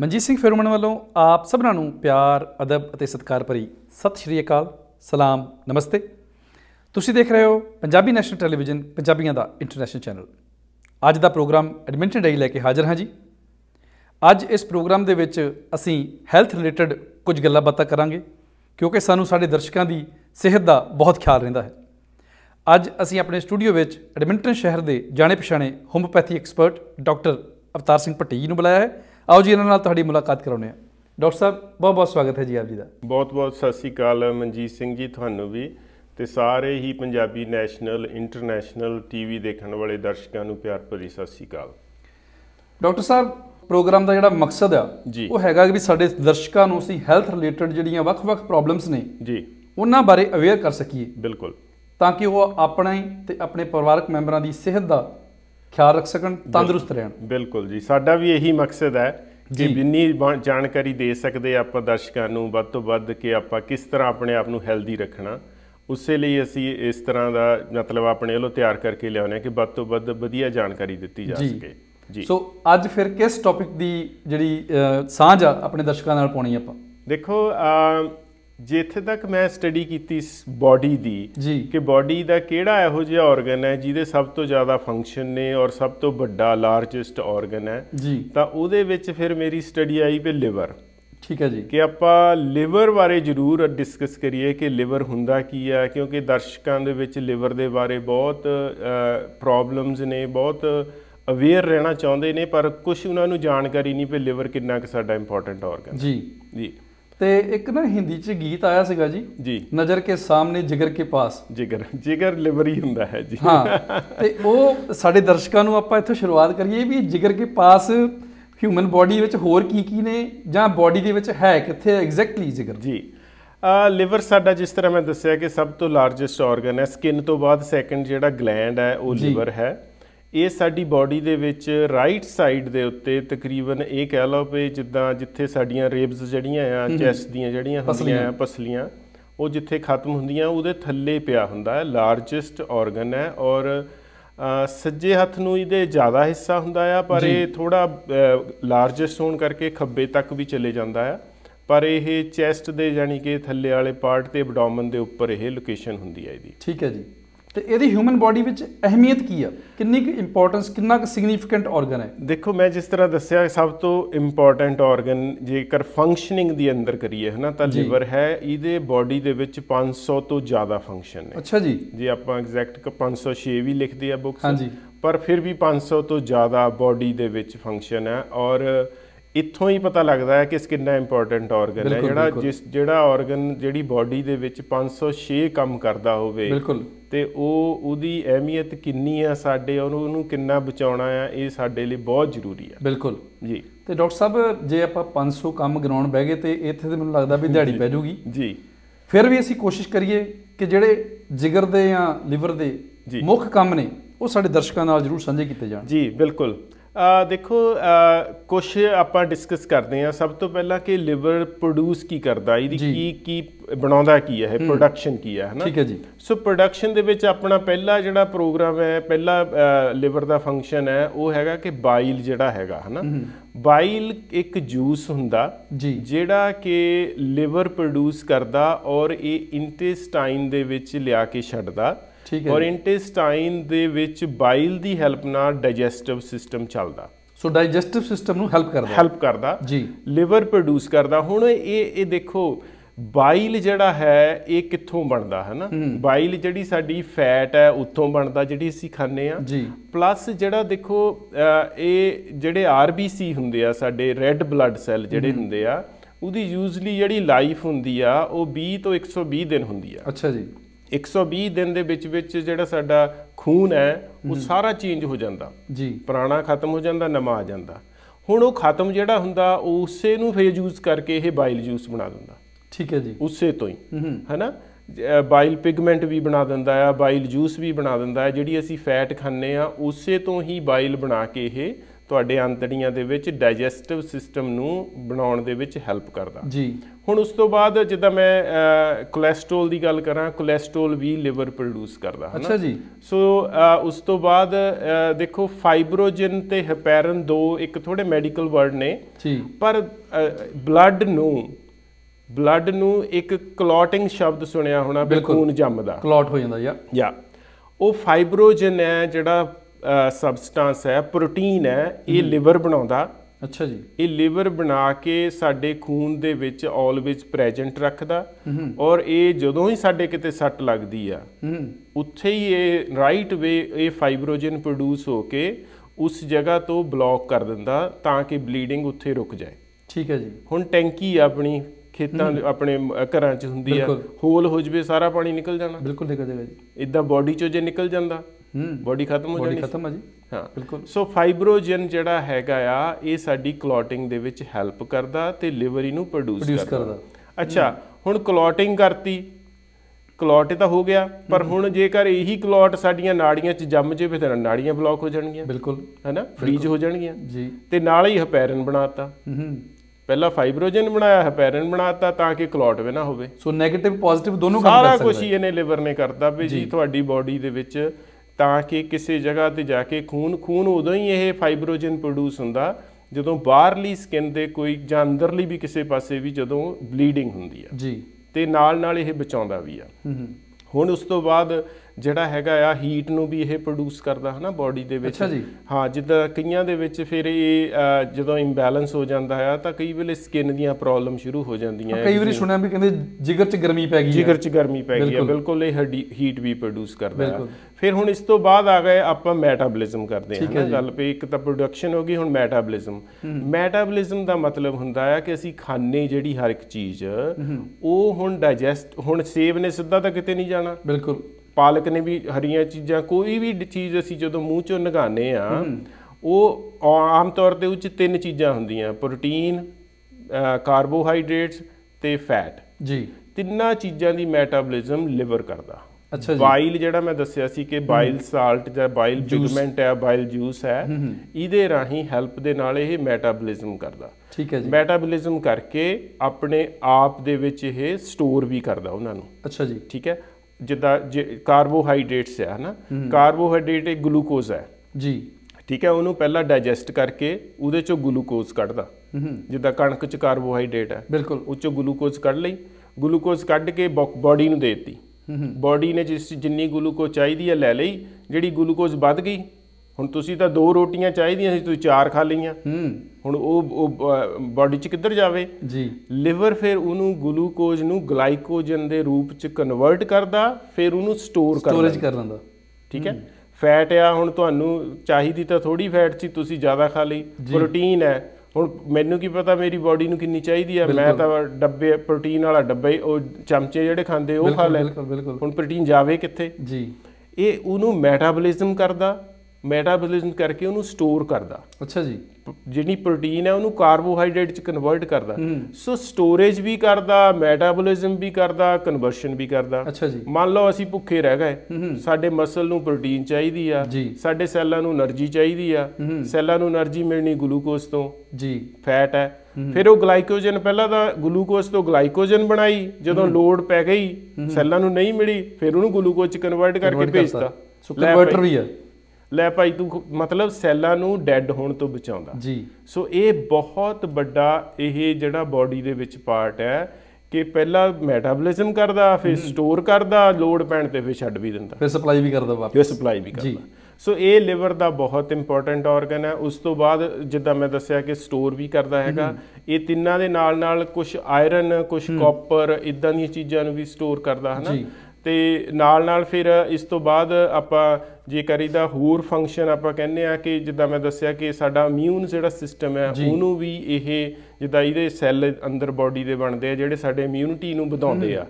ਮਨਜੀਤ ਸਿੰਘ ਫੇਰੂਮਣ ਵੱਲੋਂ ਆਪ ਸਭਨਾਂ ਨੂੰ ਪਿਆਰ ਅਦਬ ਅਤੇ ਸਤਿਕਾਰ ਭਰੀ ਸਤਿ ਸ਼੍ਰੀ ਅਕਾਲ ਸਲਾਮ ਨਮਸਤੇ ਤੁਸੀਂ ਦੇਖ ਰਹੇ ਹੋ ਪੰਜਾਬੀ ਨੈਸ਼ਨਲ ਟੈਲੀਵਿਜ਼ਨ ਪੰਜਾਬੀਆਂ ਦਾ ਇੰਟਰਨੈਸ਼ਨਲ ਚੈਨਲ ਅੱਜ ਦਾ ਪ੍ਰੋਗਰਾਮ ਐਡਮਿੰਟਨ ਡੇ ਲੈ ਕੇ ਹਾਜ਼ਰ ਹਾਂ ਜੀ ਅੱਜ ਇਸ ਪ੍ਰੋਗਰਾਮ ਦੇ ਵਿੱਚ ਅਸੀਂ ਹੈਲਥ ਰਿਲੇਟਡ ਕੁਝ ਗੱਲਾਂ ਬਾਤਾਂ ਕਰਾਂਗੇ ਕਿਉਂਕਿ ਸਾਨੂੰ ਸਾਡੇ ਦਰਸ਼ਕਾਂ ਦੀ ਸਿਹਤ ਦਾ ਬਹੁਤ ਖਿਆਲ ਰਹਿੰਦਾ ਹੈ ਅੱਜ ਅਸੀਂ ਆਪਣੇ ਸਟੂਡੀਓ ਵਿੱਚ ਐਡਮਿੰਟਨ ਸ਼ਹਿਰ ਦੇ ਜਾਣੇ ਪਛਾਣੇ homeopathy expert doctor Avtar Singh Bhatti ji ਨੂੰ ਬੁਲਾਇਆ ਹੈ ਆਓ ਜੀ ਇਹਨਾਂ ਨਾਲ ਤੁਹਾਡੀ ਮੁਲਾਕਾਤ ਕਰਾਉਣੇ ਆ ਡਾਕਟਰ ਸਾਹਿਬ ਬਹੁਤ ਬਹੁਤ ਸਵਾਗਤ ਹੈ ਜੀ ਆਪ ਜੀ ਦਾ ਬਹੁਤ ਬਹੁਤ ਸਤਿ ਸ੍ਰੀ ਅਕਾਲ ਮਨਜੀਤ ਸਿੰਘ ਜੀ ਤੁਹਾਨੂੰ ਵੀ ਤੇ ਸਾਰੇ ਹੀ ਪੰਜਾਬੀ ਨੈਸ਼ਨਲ ਇੰਟਰਨੈਸ਼ਨਲ ਟੀਵੀ ਦੇਖਣ ਵਾਲੇ ਦਰਸ਼ਕਾਂ ਨੂੰ ਪਿਆਰ ਭਰੀ ਸਤਿ ਸ੍ਰੀ ਅਕਾਲ ਡਾਕਟਰ ਸਾਹਿਬ ਪ੍ਰੋਗਰਾਮ ਦਾ ਜਿਹੜਾ ਮਕਸਦ ਆ ਉਹ ਹੈਗਾ ਕਿ ਵੀ ਸਾਡੇ ਦਰਸ਼ਕਾਂ ਨੂੰ ਅਸੀਂ ਹੈਲਥ ਰਿਲੇਟਡ ਜਿਹੜੀਆਂ ਵੱਖ-ਵੱਖ ਪ੍ਰੋਬਲਮਸ ਨੇ ਜੀ ਉਹਨਾਂ ਬਾਰੇ ਅਵੇਅਰ ਕਰ ਸਕੀਏ ਬਿਲਕੁਲ ਤਾਂ ਕਿ ਉਹ ਆਪਣੇ ਤੇ ਆਪਣੇ ਪਰਿਵਾਰਕ ਮੈਂਬਰਾਂ ਦੀ ਸਿਹਤ ਦਾ ਖਿਆਲ ਰੱਖ ਸਕਣ ਤੰਦਰੁਸਤ ਰਹਿਣ ਬਿਲਕੁਲ ਜੀ ਸਾਡਾ ਵੀ ਇਹੀ ਮਕਸਦ ਹੈ ਕਿ ਜਿੰਨੀ ਜਾਣਕਾਰੀ ਦੇ ਸਕਦੇ ਆਪਾਂ ਦਰਸ਼ਕਾਂ ਨੂੰ ਵੱਧ ਤੋਂ ਵੱਧ ਕਿ ਆਪਾਂ ਕਿਸ ਤਰ੍ਹਾਂ ਆਪਣੇ ਆਪ ਨੂੰ ਹੈਲਦੀ ਰੱਖਣਾ ਉਸੇ ਲਈ ਅਸੀਂ ਇਸ ਤਰ੍ਹਾਂ ਦਾ ਮਤਲਬ ਆਪਣੇ ਵੱਲੋਂ ਤਿਆਰ ਕਰਕੇ ਲਿਆਉਨੇ ਕਿ ਵੱਧ ਤੋਂ ਵੱਧ ਵਧੀਆ ਜਾਣਕਾਰੀ ਦਿੱਤੀ ਜਾ ਸਕੇ ਜੀ ਸੋ ਅੱਜ ਫਿਰ ਕਿਸ ਟੌਪਿਕ ਦੀ ਜਿਹੜੀ ਸਾਂਝ ਆ ਆਪਣੇ ਦਰਸ਼ਕਾਂ ਨਾਲ ਪਾਉਣੀ ਆਪਾਂ ਦੇਖੋ ਜਿੱਥੇ ਤੱਕ ਮੈਂ ਸਟੱਡੀ ਕੀਤੀ ਬਾਡੀ ਦੀ ਕਿ ਬਾਡੀ ਦਾ ਕਿਹੜਾ ਇਹੋ ਜਿਹਾ ਆਰਗਨ ਹੈ ਜਿਹਦੇ ਸਭ ਤੋਂ ਜ਼ਿਆਦਾ ਫੰਕਸ਼ਨ ਨੇ ਔਰ ਸਭ ਤੋਂ ਵੱਡਾ ਲਾਰਜੈਸਟ ਆਰਗਨ ਹੈ ਤਾਂ ਉਹਦੇ ਵਿੱਚ ਫਿਰ ਮੇਰੀ ਸਟੱਡੀ ਆਈ ਵੀ ਲਿਵਰ ਠੀਕ ਹੈ ਜੀ ਕਿ ਆਪਾਂ ਲਿਵਰ ਬਾਰੇ ਜ਼ਰੂਰ ਡਿਸਕਸ ਕਰੀਏ ਕਿ ਲਿਵਰ ਹੁੰਦਾ ਕੀ ਹੈ ਕਿਉਂਕਿ ਦਰਸ਼ਕਾਂ ਦੇ ਵਿੱਚ ਲਿਵਰ ਦੇ ਬਾਰੇ ਬਹੁਤ ਪ੍ਰੋਬਲਮਸ ਨੇ ਬਹੁਤ ਅਵੇਅਰ ਰਹਿਣਾ ਚਾਹੁੰਦੇ ਨੇ ਪਰ ਕੁਝ ਉਹਨਾਂ ਨੂੰ ਜਾਣਕਾਰੀ ਨਹੀਂ ਕਿ ਲਿਵਰ ਕਿੰਨਾ ਕਿ ਸਾਡਾ ਇੰਪੋਰਟੈਂਟ ਆਰਗਨ ਜੀ ਜੀ ਤੇ ਇੱਕ ਨਾ ਹਿੰਦੀ ਚ ਗੀਤ ਆਇਆ ਸੀਗਾ ਜੀ ਜੀ ਨਜ਼ਰ ਕੇ ਸਾਹਮਣੇ ਜਿਗਰ ਕੇ ਪਾਸ ਜਿਗਰ ਜਿਗਰ ਲਿਵਰੀ ਹੁੰਦਾ ਹੈ ਜੀ ਹਾਂ ਤੇ ਉਹ ਸਾਡੇ ਦਰਸ਼ਕਾਂ ਨੂੰ ਆਪਾਂ ਇੱਥੋਂ ਸ਼ੁਰੂਆਤ ਕਰੀਏ ਵੀ ਜਿਗਰ ਕੇ ਪਾਸ ਹਿਊਮਨ ਬਾਡੀ ਵਿੱਚ ਹੋਰ ਕੀ ਕੀ ਨੇ ਜਾਂ ਬਾਡੀ ਦੇ ਵਿੱਚ ਹੈ ਕਿੱਥੇ ਐਗਜ਼ੈਕਟਲੀ ਜਿਗਰ ਜੀ ਲਿਵਰ ਸਾਡਾ ਜਿਸ ਤਰ੍ਹਾਂ ਮੈਂ ਦੱਸਿਆ ਕਿ ਸਭ ਤੋਂ ਲਾਰਜੈਸਟ ਆਰਗਨ ਹੈ ਸਕਿਨ ਤੋਂ ਬਾਅਦ ਸੈਕੰਡ ਜਿਹੜਾ ਗਲੈਂਡ ਹੈ ਉਹ ਲਿਵਰ ਹੈ ਇਹ ਸਾਡੀ ਬਾਡੀ ਦੇ ਵਿੱਚ ਰਾਈਟ ਸਾਈਡ ਦੇ ਉੱਤੇ ਤਕਰੀਬਨ ਇਹ ਕਹਿ ਲਓ ਵੀ ਜਿੱਦਾਂ ਜਿੱਥੇ ਸਾਡੀਆਂ ਰੇਬਸ ਜਿਹੜੀਆਂ ਆ ਚੈਸਟ ਦੀਆਂ ਜਿਹੜੀਆਂ ਹੁੰਦੀਆਂ ਆ ਪਸਲੀਆਂ ਉਹ ਜਿੱਥੇ ਖਤਮ ਹੁੰਦੀਆਂ ਉਹਦੇ ਥੱਲੇ ਪਿਆ ਹੁੰਦਾ ਹੈ ਲਾਰਜੈਸਟ ਆਰਗਨ ਹੈ ਔਰ ਸੱਜੇ ਹੱਥ ਨੂੰ ਇਹਦੇ ਜ਼ਿਆਦਾ ਹਿੱਸਾ ਹੁੰਦਾ ਆ ਪਰ ਇਹ ਥੋੜਾ ਲਾਰਜੈਸਟ ਹੋਣ ਕਰਕੇ ਖੱਬੇ ਤੱਕ ਵੀ ਚਲੇ ਜਾਂਦਾ ਆ ਪਰ ਇਹ ਚੈਸਟ ਦੇ ਯਾਨੀ ਕਿ ਥੱਲੇ ਵਾਲੇ ਪਾਰਟ ਤੇ ਐਬਡੋਮਨ ਦੇ ਉੱਪਰ ਇਹ ਲੋਕੇਸ਼ਨ ਹੁੰਦੀ ਹੈ ਇਹਦੀ ਠੀਕ ਹੈ ਜੀ ਤੇ ਇਹਦੀ ਹਿਊਮਨ ਬਾਡੀ ਵਿੱਚ ਅਹਿਮੀਅਤ ਕੀ ਆ ਕਿੰਨੀ ਕੁ ਇੰਪੋਰਟੈਂਸ ਕਿੰਨਾ ਕੁ ਸਿਗਨੀਫੀਕੈਂਟ ਆਰਗਨ ਹੈ ਦੇਖੋ ਮੈਂ ਜਿਸ ਤਰ੍ਹਾਂ ਦੱਸਿਆ ਸਭ ਤੋਂ ਇੰਪੋਰਟੈਂਟ ਆਰਗਨ ਜੇਕਰ ਫੰਕਸ਼ਨਿੰਗ ਦੀ ਅੰਦਰ ਕਰੀਏ ਹਨਾ ਤਾਂ ਲੀਵਰ ਹੈ ਇਹਦੇ ਬਾਡੀ ਦੇ ਵਿੱਚ 500 ਤੋਂ ਜ਼ਿਆਦਾ ਫੰਕਸ਼ਨ ਨੇ ਅੱਛਾ ਜੀ ਜੇ ਆਪਾਂ ਐਗਜ਼ੈਕਟ 506 ਵੀ ਲਿਖਦੇ ਆ ਬੁੱਕਸ ਹਾਂਜੀ ਪਰ ਫਿਰ ਵੀ 500 ਤੋਂ ਜ਼ਿਆਦਾ ਬਾਡੀ ਦੇ ਵਿੱਚ ਫੰਕਸ਼ਨ ਹੈ ਔਰ ਇੱਥੋਂ ਹੀ ਪਤਾ ਲੱਗਦਾ ਹੈ ਕਿ ਇਸ ਕਿੰਨਾ ਇੰਪੋਰਟੈਂਟ ਆਰਗਨ ਹੈ ਜਿਹੜਾ ਜਿਸ ਜਿਹੜਾ ਆਰਗਨ ਜਿਹੜੀ ਬਾਡੀ ਦੇ ਵਿੱਚ 506 ਕੰਮ ਕਰਦਾ ਹੋਵੇ ਬਿਲਕੁਲ ਤੇ ਉਹ ਉਹਦੀ ਅਹਿਮੀਅਤ ਕਿੰਨੀ ਆ ਸਾਡੇ ਉਹਨੂੰ ਕਿੰਨਾ ਬਚਾਉਣਾ ਆ ਇਹ ਸਾਡੇ ਲਈ ਬਹੁਤ ਜ਼ਰੂਰੀ ਆ ਬਿਲਕੁਲ ਜੀ ਤੇ ਡਾਕਟਰ ਸਾਹਿਬ ਜੇ ਆਪਾਂ 500 ਕੰਮ ਗਰਾਉਣ ਬਹਿ ਗਏ ਤੇ ਇੱਥੇ ਤੇ ਮੈਨੂੰ ਲੱਗਦਾ ਵੀ ਦਿਹਾੜੀ ਪੈ ਜਾਊਗੀ ਜੀ ਫਿਰ ਵੀ ਅਸੀਂ ਕੋਸ਼ਿਸ਼ ਕਰੀਏ ਕਿ ਜਿਹੜੇ ਜਿਗਰ ਦੇ ਜਾਂ ਲਿਵਰ ਦੇ ਮੁੱਖ ਕੰਮ ਨੇ ਉਹ ਸਾਡੇ ਦਰਸ਼ਕਾਂ ਨਾਲ ਜਰੂਰ ਸਾਂਝੇ ਕੀਤੇ ਜਾਣ ਜੀ ਬਿਲਕੁਲ ਦੇਖੋ ਕੁਝ ਆਪਾਂ ਡਿਸਕਸ ਕਰਦੇ ਆ ਸਭ ਤੋਂ ਪਹਿਲਾਂ ਕਿ ਲਿਵਰ ਪ੍ਰੋਡਿਊਸ ਕੀ ਕਰਦਾ ਇਹਦੀ ਕੀ ਕੀ ਬਣਾਉਂਦਾ ਕੀ ਹੈ ਪ੍ਰੋਡਕਸ਼ਨ ਕੀ ਹੈ ਹਨਾ ਠੀਕ ਹੈ ਜੀ ਸੋ ਪ੍ਰੋਡਕਸ਼ਨ ਦੇ ਵਿੱਚ ਆਪਣਾ ਪਹਿਲਾ ਜਿਹੜਾ ਪ੍ਰੋਗਰਾਮ ਹੈ ਪਹਿਲਾ ਲਿਵਰ ਦਾ ਫੰਕਸ਼ਨ ਹੈ ਉਹ ਹੈਗਾ ਕਿ ਬਾਈਲ ਜਿਹੜਾ ਹੈਗਾ ਹਨਾ ਬਾਈਲ ਇੱਕ ਜੂਸ ਹੁੰਦਾ ਜਿਹੜਾ ਕਿ ਲਿਵਰ ਪ੍ਰੋਡਿਊਸ ਕਰਦਾ ਔਰ ਇਹ ਇੰਟੈਸਟਾਈਨ ਦੇ ਵਿੱਚ ਲਿਆ ਕੇ ਛੱਡਦਾ ਠੀਕ ਹੈ ਔਰ ਇੰਟੇਸਟਾਈਨ ਦੇ ਵਿੱਚ ਬਾਈਲ ਦੀ ਹੈਲਪ ਨਾਲ ਡਾਈਜੈਸਟਿਵ ਸਿਸਟਮ ਚੱਲਦਾ ਸੋ ਡਾਈਜੈਸਟਿਵ ਸਿਸਟਮ ਨੂੰ ਹੈਲਪ ਕਰਦਾ ਹੈਲਪ ਕਰਦਾ ਜੀ ਲਿਵਰ ਪ੍ਰੋਡਿਊਸ ਕਰਦਾ ਹੁਣ ਇਹ ਇਹ ਦੇਖੋ ਬਾਈਲ ਜਿਹੜਾ ਹੈ ਇਹ ਕਿੱਥੋਂ ਬਣਦਾ ਹੈ ਨਾ ਬਾਈਲ ਜਿਹੜੀ ਸਾਡੀ ਫੈਟ ਹੈ ਉੱਥੋਂ ਬਣਦਾ ਜਿਹੜੀ ਅਸੀਂ ਖਾਂਦੇ ਆ ਜੀ ਪਲੱਸ ਜਿਹੜਾ ਦੇਖੋ ਇਹ ਜਿਹੜੇ ਆਰਬੀਸੀ ਹੁੰਦੇ ਆ ਸਾਡੇ ਰੈੱਡ ਬਲੱਡ ਸੈੱਲ ਜਿਹੜੇ ਹੁੰਦੇ ਆ ਉਹਦੀ ਯੂਜ਼ਲੀ ਜਿਹੜੀ ਲਾਈਫ ਹੁੰਦੀ ਆ ਉਹ 20 ਤੋਂ 120 ਦਿਨ ਹੁੰਦੀ ਆ ਅੱਛਾ ਜੀ 120 ਦਿਨ ਦੇ ਵਿੱਚ ਵਿੱਚ ਜਿਹੜਾ ਸਾਡਾ ਖੂਨ ਹੈ ਉਹ ਸਾਰਾ ਚੇਂਜ ਹੋ ਜਾਂਦਾ ਜੀ ਪੁਰਾਣਾ ਖਤਮ ਹੋ ਜਾਂਦਾ ਨਵਾਂ ਆ ਜਾਂਦਾ ਹੁਣ ਉਹ ਖਤਮ ਜਿਹੜਾ ਹੁੰਦਾ ਉਸੇ ਨੂੰ ਫੇਰ ਯੂਜ਼ ਕਰਕੇ ਇਹ ਬਾਇਲ ਜੂਸ ਬਣਾ ਦਿੰਦਾ ਠੀਕ ਹੈ ਜੀ ਉਸੇ ਤੋਂ ਹੀ ਹੈਨਾ ਬਾਇਲ ਪਿਗਮੈਂਟ ਵੀ ਬਣਾ ਦਿੰਦਾ ਆ ਬਾਇਲ ਜੂਸ ਵੀ ਬਣਾ ਦਿੰਦਾ ਹੈ ਜਿਹੜੀ ਅਸੀਂ ਫੈਟ ਖਾਂਦੇ ਆ ਉਸੇ ਤੋਂ ਹੀ ਬਾਇਲ ਬਣਾ ਕੇ ਇਹ ਤੁਹਾਡੇ ਅੰਤੜੀਆਂ ਦੇ ਵਿੱਚ ਡਾਈਜੈਸਟਿਵ ਸਿਸਟਮ ਨੂੰ ਬਣਾਉਣ ਦੇ ਵਿੱਚ ਹੈਲਪ ਕਰਦਾ ਜੀ ਹੁਣ ਉਸ ਤੋਂ ਬਾਅਦ ਜਿੱਦਾਂ ਮੈਂ ਕੋਲੇਸਟ੍ਰੋਲ ਦੀ ਗੱਲ ਕਰਾਂ ਕੋਲੇਸਟ੍ਰੋਲ ਵੀ ਲਿਵਰ ਪ੍ਰੋਡਿਊਸ ਕਰਦਾ ਹੈ ਅੱਛਾ ਜੀ ਸੋ ਉਸ ਤੋਂ ਬਾਅਦ ਦੇਖੋ ਫਾਈਬਰੋਜਨ ਤੇ ਹੈਪੈਰਨ ਦੋ ਇੱਕ ਥੋੜੇ ਮੈਡੀਕਲ ਵਰਡ ਨੇ ਜੀ ਪਰ ਬਲੱਡ ਨੂੰ ਬਲੱਡ ਨੂੰ ਇੱਕ ਕਲੋਟਿੰਗ ਸ਼ਬਦ ਸੁਣਿਆ ਹੋਣਾ ਬਿਲਕੁਲ ਖੂਨ ਜੰਮਦਾ ਕਲੋਟ ਹੋ ਜਾਂਦਾ ਯਾ ਯਾ ਉਹ ਫਾਈਬਰੋਜਨ ਹੈ ਜਿਹੜਾ ਸਬਸਟੈਂਸ ਹੈ ਪ੍ਰੋਟੀਨ ਹੈ ਇਹ ਲਿਵਰ ਬਣਾਉਂਦਾ ਅੱਛਾ ਜੀ ਇਹ ਲੀਵਰ ਬਣਾ ਕੇ ਸਾਡੇ ਖੂਨ ਦੇ ਵਿੱਚ ਆਲਵੇਜ਼ ਪ੍ਰੈਜ਼ੈਂਟ ਰੱਖਦਾ ਔਰ ਇਹ ਜਦੋਂ ਹੀ ਸਾਡੇ ਕਿਤੇ ਸੱਟ ਲੱਗਦੀ ਆ ਉੱਥੇ ਹੀ ਇਹ ਰਾਈਟ ਵੇ ਇਹ ਫਾਈਬਰੋਜਨ ਪ੍ਰੋਡਿਊਸ ਹੋ ਕੇ ਉਸ ਜਗ੍ਹਾ ਤੋਂ ਬਲੌਕ ਕਰ ਦਿੰਦਾ ਤਾਂ ਕਿ ਬਲੀਡਿੰਗ ਉੱਥੇ ਰੁਕ ਜਾਏ ਠੀਕ ਹੈ ਜੀ ਹੁਣ ਟੈਂਕੀ ਆਪਣੀ ਖੇਤਾਂ ਆਪਣੇ ਘਰਾਂ 'ਚ ਹੁੰਦੀ ਆ ਹੋਲ ਹੋ ਜਵੇ ਸਾਰਾ ਪਾਣੀ ਨਿਕਲ ਜਾਣਾ ਬਿਲਕੁਲ ਨਿਕਲ ਜਾਏਗਾ ਜੀ ਇਦਾਂ ਬਾਡੀ 'ਚੋਂ ਜੇ ਨਿਕਲ ਜਾਂਦਾ ਬੋਡੀ ਖਤਮ ਹੋ ਜਾਣੀ ਬੋਡੀ ਖਤਮ ਹੈ ਜੀ ਹਾਂ ਬਿਲਕੁਲ ਸੋ ਫਾਈਬਰੋਜਨ ਜਿਹੜਾ ਹੈਗਾ ਆ ਇਹ ਸਾਡੀ ਕਲੋਟਿੰਗ ਦੇ ਵਿੱਚ ਹੈਲਪ ਕਰਦਾ ਤੇ ਲਿਵਰ ਨੂੰ ਪ੍ਰੋਡਿਊਸ ਕਰਦਾ ਅੱਛਾ ਹੁਣ ਕਲੋਟਿੰਗ ਕਰਤੀ ਕਲੌਟ ਤਾਂ ਹੋ ਗਿਆ ਪਰ ਹੁਣ ਜੇਕਰ ਇਹੀ ਕਲੌਟ ਸਾਡੀਆਂ ਨਾੜੀਆਂ 'ਚ ਜੰਮ ਜੇ ਫਿਰ ਨਾੜੀਆਂ ਬਲੌਕ ਹੋ ਜਾਣਗੀਆਂ ਬਿਲਕੁਲ ਹੈਨਾ ਫ੍ਰੀਜ ਹੋ ਜਾਣਗੀਆਂ ਜੀ ਤੇ ਨਾਲ ਹੀ ਹੈਪੈਰਨ ਬਣਾਤਾ ਹੂੰ ਪਹਿਲਾਂ ਫਾਈਬਰੋਜਨ ਬਣਾਇਆ ਹੈਪੈਰਨ ਬਣਾਤਾ ਤਾਂ ਕਿ ਕਲੌਟ ਵੀ ਨਾ ਹੋਵੇ ਸੋ 네ਗੇਟਿਵ ਪੋਜ਼ਿਟਿਵ ਦੋਨੋਂ ਕੰਮ ਕਰ ਸਕਦਾ ਸਾਰਾ ਕੁਝ ਇਹਨੇ ਲਿਵਰ ਨੇ ਕਰਦਾ ਵੀ ਜੀ ਤੁਹਾਡੀ ਬਾਡੀ ਦੇ ਵਿੱਚ ਤਾਂ ਕਿ ਕਿਸੇ ਜਗ੍ਹਾ ਤੇ ਜਾ ਕੇ ਖੂਨ ਖੂਨ ਉਦੋਂ ਹੀ ਇਹ ਫਾਈਬਰੋਜਨ ਪ੍ਰੋਡਿਊਸ ਹੁੰਦਾ ਜਦੋਂ ਬਾਹਰਲੀ ਸਕਿਨ ਦੇ ਕੋਈ ਜਾਂ ਅੰਦਰਲੀ ਵੀ ਕਿਸੇ ਪਾਸੇ ਵੀ ਜਦੋਂ ਬਲੀਡਿੰਗ ਹੁੰਦੀ ਆ ਜੀ ਤੇ ਨਾਲ ਨਾਲ ਇਹ ਬਚਾਉਂਦਾ ਵੀ ਆ ਹੁਣ ਉਸ ਤੋਂ ਬਾਅਦ ਜਿਹੜਾ ਹੈਗਾ ਆ ਹੀਟ ਨੂੰ ਵੀ ਇਹ ਪ੍ਰੋਡਿਊਸ ਕਰਦਾ ਹਨਾ ਬਾਡੀ ਦੇ ਵਿੱਚ ਹਾਂ ਜਿੱਦਾਂ ਕਈਆਂ ਦੇ ਵਿੱਚ ਫਿਰ ਇਹ ਜਦੋਂ ਇੰਬੈਲੈਂਸ ਹੋ ਜਾਂਦਾ ਆ ਤਾਂ ਕਈ ਵੇਲੇ ਸਕਿਨ ਦੀਆਂ ਪ੍ਰੋਬਲਮ ਸ਼ੁਰੂ ਹੋ ਜਾਂਦੀਆਂ ਕਈ ਵਾਰੀ ਸੁਣਿਆ ਵੀ ਕਹਿੰਦੇ ਜਿਗਰ 'ਚ ਗਰਮੀ ਪੈ ਗਈ ਜਿਗਰ 'ਚ ਗਰਮੀ ਪੈ ਗਈ ਬਿਲਕੁਲ ਇਹ ਹੀਟ ਵੀ ਪ੍ਰੋਡਿਊਸ ਕਰਦਾ ਹੈ ਫਿਰ ਹੁਣ ਇਸ ਤੋਂ ਬਾਅਦ ਆ ਗਏ ਆਪਾਂ ਮੈਟਾਬੋਲਿਜ਼ਮ ਕਰਦੇ ਹਾਂ ਗੱਲ ਪਈ ਇੱਕ ਤਾਂ ਪ੍ਰੋਡਕਸ਼ਨ ਹੋ ਗਈ ਹੁਣ ਮੈਟਾਬੋਲਿਜ਼ਮ ਮੈਟਾਬੋਲਿਜ਼ਮ ਦਾ ਮਤਲਬ ਹੁੰਦਾ ਹੈ ਕਿ ਅਸੀਂ ਖਾਣੇ ਜਿਹੜੀ ਹਰ ਇੱਕ ਚੀਜ਼ ਉਹ ਹੁਣ ਡਾਈਜੈਸਟ ਹੁਣ ਸੇਵ ਨੇ ਸਿੱਧਾ ਤਾਂ ਕਿਤੇ ਨਹੀਂ ਜਾਣਾ ਬਿਲਕੁਲ ਪਾਲਕ ਨੇ ਵੀ ਹਰੀਆਂ ਚੀਜ਼ਾਂ ਕੋਈ ਵੀ ਚੀਜ਼ ਅਸੀਂ ਜਦੋਂ ਮੂੰਹ ਚੋਂ ਨਗਾਨੇ ਆ ਉਹ ਆਮ ਤੌਰ ਤੇ ਉੱਚ ਤਿੰਨ ਚੀਜ਼ਾਂ ਹੁੰਦੀਆਂ ਪ੍ਰੋਟੀਨ ਕਾਰਬੋਹਾਈਡਰੇਟਸ ਤੇ ਫੈਟ ਜੀ ਤਿੰਨਾਂ ਚੀਜ਼ਾਂ ਦੀ ਮੈਟਾਬੋਲਿਜ਼ਮ ਲਿਵਰ ਕਰਦਾ ਅੱਛਾ ਜੀ ਬਾਈਲ ਜਿਹੜਾ ਮੈਂ ਦੱਸਿਆ ਸੀ ਕਿ ਬਾਈਲ ਸਾਲਟ ਜਾਂ ਬਾਈਲ ਪਿਗਮੈਂਟ ਹੈ ਬਾਈਲ ਜੂਸ ਹੈ ਇਹਦੇ ਰਾਹੀਂ ਹੈਲਪ ਦੇ ਨਾਲ ਇਹ ਮੈਟਾਬੋਲਿਜ਼ਮ ਕਰਦਾ ਠੀਕ ਹੈ ਜੀ ਮੈਟਾਬੋਲਿਜ਼ਮ ਕਰਕੇ ਆਪਣੇ ਆਪ ਦੇ ਵਿੱਚ ਇਹ ਸਟੋਰ ਵੀ ਕਰਦਾ ਉਹਨਾਂ ਨੂੰ ਅੱਛਾ ਜੀ ਠੀਕ ਹੈ ਜਿੱਦਾਂ ਕਾਰਬੋਹਾਈਡਰੇਟਸ ਹੈ ਹਨਾ ਕਾਰਬੋਹਾਈਡਰੇਟ ਇੱਕ ਗਲੂਕੋਜ਼ ਹੈ ਜੀ ਠੀਕ ਹੈ ਉਹਨੂੰ ਪਹਿਲਾਂ ਡਾਈਜੈਸਟ ਕਰਕੇ ਉਹਦੇ ਚੋਂ ਗਲੂਕੋਜ਼ ਕੱਢਦਾ ਜਿੱਦਾਂ ਕਣਕ ਚ ਕਾਰਬੋਹਾਈਡਰੇਟ ਹੈ ਬਿਲਕੁਲ ਉਹ ਚੋਂ ਗਲੂਕੋਜ਼ ਕੱਢ ਲਈ ਗਲੂਕੋਜ਼ ਕੱਢ ਕੇ ਬਾਡੀ ਨੂੰ ਦੇ ਦਿੱਤੀ ਬਾਡੀ ਨੇ ਜਿਸ ਜਿੰਨੀ ਗਲੂਕੋਜ਼ ਚਾਹੀਦੀ ਹੈ ਲੈ ਲਈ ਜਿਹੜੀ ਗਲੂਕੋਜ਼ ਵੱਧ ਗਈ ਹੁਣ ਤੁਸੀਂ ਤਾਂ ਦੋ ਰੋਟੀਆਂ ਚਾਹੀਦੀਆਂ ਸੀ ਤੁਸੀਂ ਚਾਰ ਖਾ ਲਈਆਂ ਹੂੰ ਹੁਣ ਉਹ ਉਹ ਬਾਡੀ 'ਚ ਕਿੱਧਰ ਜਾਵੇ ਜੀ ਲਿਵਰ ਫਿਰ ਉਹਨੂੰ ਗਲੂਕੋਜ਼ ਨੂੰ ਗਲਾਈਕੋਜਨ ਦੇ ਰੂਪ 'ਚ ਕਨਵਰਟ ਕਰਦਾ ਫਿਰ ਉਹਨੂੰ ਸਟੋਰ ਕਰਦਾ ਸਟੋਰੇਜ ਕਰ ਲੈਂਦਾ ਠੀਕ ਹੈ ਫੈਟ ਆ ਹੁਣ ਤੁਹਾਨੂੰ ਚਾਹੀਦੀ ਤਾਂ ਥੋੜੀ ਫੈਟ ਸੀ ਤੁਸੀਂ ਜ਼ਿਆਦਾ ਖਾ ਲਈ ਪ੍ਰੋਟੀਨ ਹੈ ਹੁਣ ਮੈਨੂੰ ਕੀ ਪਤਾ ਮੇਰੀ ਬਾਡੀ ਨੂੰ ਕਿੰਨੀ ਚਾਹੀਦੀ ਆ ਮੈਂ ਤਾਂ ਡੱਬੇ ਪ੍ਰੋਟੀਨ ਵਾਲਾ ਡੱਬਾ ਹੀ ਉਹ ਚਮਚੇ ਜਿਹੜੇ ਖਾਂਦੇ ਉਹ ਖਾ ਲੈ ਹੁਣ ਪ੍ਰੋਟੀਨ ਜਾਵੇ ਕਿੱਥੇ ਜੀ ਇਹ ਉਹਨੂੰ ਮੈਟਾਬੋਲਿਜ਼ਮ ਕਰਦਾ ਮੈਟਾਬੋਲਿਜ਼ਮ ਕਰਕੇ ਉਹਨੂੰ ਸਟੋਰ ਕਰਦਾ ਅੱਛਾ ਜੀ ਜਿਹੜੀ ਪ੍ਰੋਟੀਨ ਹੈ ਉਹਨੂੰ ਕਾਰਬੋਹਾਈਡਰੇਟ ਚ ਕਨਵਰਟ ਕਰਦਾ ਸੋ ਸਟੋਰੇਜ ਵੀ ਕਰਦਾ ਮੈਟਾਬੋਲਿਜ਼ਮ ਵੀ ਕਰਦਾ ਕਨਵਰਸ਼ਨ ਵੀ ਕਰਦਾ ਮੰਨ ਲਓ ਅਸੀਂ ਭੁੱਖੇ ਰਹਿ ਗਏ ਸਾਡੇ ਮਸਲ ਨੂੰ ਪ੍ਰੋਟੀਨ ਚਾਹੀਦੀ ਆ ਸਾਡੇ ਸੈੱਲਾਂ ਨੂੰ એનર્ਜੀ ਚਾਹੀਦੀ ਆ ਸੈੱਲਾਂ ਨੂੰ એનર્ਜੀ ਮਿਲਣੀ ਗਲੂਕੋਜ਼ ਤੋਂ ਜੀ ਫੈਟ ਹੈ ਫਿਰ ਉਹ ਗਲਾਈਕੋਜਨ ਪਹਿਲਾਂ ਤਾਂ ਗਲੂਕੋਜ਼ ਤੋਂ ਗਲਾਈਕੋਜਨ ਬਣਾਈ ਜਦੋਂ ਲੋਡ ਪੈ ਗਈ ਸੈੱਲਾਂ ਨੂੰ ਨਹੀਂ ਮਿਲੀ ਫਿਰ ਉਹਨੂੰ ਗਲੂਕੋਜ਼ ਚ ਕਨਵਰਟ ਕਰਕੇ ਭੇਜਦਾ ਸੋ ਕਨਵਰਟਰ ਵੀ ਆ ਲੈ ਭਾਈ ਤੂੰ ਮਤਲਬ ਸੈੱਲਾਂ ਨੂੰ ਡੈੱਡ ਹੋਣ ਤੋਂ ਬਚਾਉਂਦਾ ਜੀ ਸੋ ਇਹ ਬਹੁਤ ਵੱਡਾ ਇਹ ਜਿਹੜਾ ਬਾਡੀ ਦੇ ਵਿੱਚ ਪਾਰਟ ਹੈ ਕਿ ਪਹਿਲਾਂ ਮੈਟਾਬੋਲਿਜ਼ਮ ਕਰਦਾ ਫਿਰ ਸਟੋਰ ਕਰਦਾ ਲੋਡ ਪੈਣ ਤੇ ਫਿਰ ਛੱਡ ਵੀ ਦਿੰਦਾ ਫਿਰ ਸਪਲਾਈ ਵੀ ਕਰਦਾ ਵਾਪਸ ਫਿਰ ਸਪਲਾਈ ਵੀ ਕਰਦਾ ਸੋ ਇਹ ਲਿਵਰ ਦਾ ਬਹੁਤ ਇੰਪੋਰਟੈਂਟ ਆਰਗਨ ਹੈ ਉਸ ਤੋਂ ਬਾਅਦ ਜਿੱਦਾਂ ਮੈਂ ਦੱਸਿਆ ਕਿ ਸਟੋਰ ਵੀ ਕਰਦਾ ਹੈਗਾ ਇਹ ਤਿੰਨਾਂ ਦੇ ਨਾਲ ਨਾਲ ਕੁਝ ਆਇਰਨ ਕੁਝ ਕਾਪਰ ਇਦਾਂ ਦੀਆਂ ਚੀਜ਼ਾਂ ਨੂੰ ਵੀ ਸਟੋਰ ਕਰਦਾ ਹਨਾ ਤੇ ਨਾਲ ਨਾਲ ਫਿਰ ਇਸ ਤੋਂ ਬਾਅਦ ਆਪਾਂ ਜੇ ਕਰੀਦਾ ਹੋਰ ਫੰਕਸ਼ਨ ਆਪਾਂ ਕਹਿੰਦੇ ਆ ਕਿ ਜਿੱਦਾਂ ਮੈਂ ਦੱਸਿਆ ਕਿ ਸਾਡਾ ਇਮਿਊਨ ਜਿਹੜਾ ਸਿਸਟਮ ਹੈ ਉਹਨੂੰ ਵੀ ਇਹ ਜਿੱਦਾਂ ਇਹਦੇ ਸੈੱਲ ਅੰਦਰ ਬਾਡੀ ਦੇ ਬਣਦੇ ਆ ਜਿਹੜੇ ਸਾਡੇ ਇਮਿਊਨਿਟੀ ਨੂੰ ਵਧਾਉਂਦੇ ਆ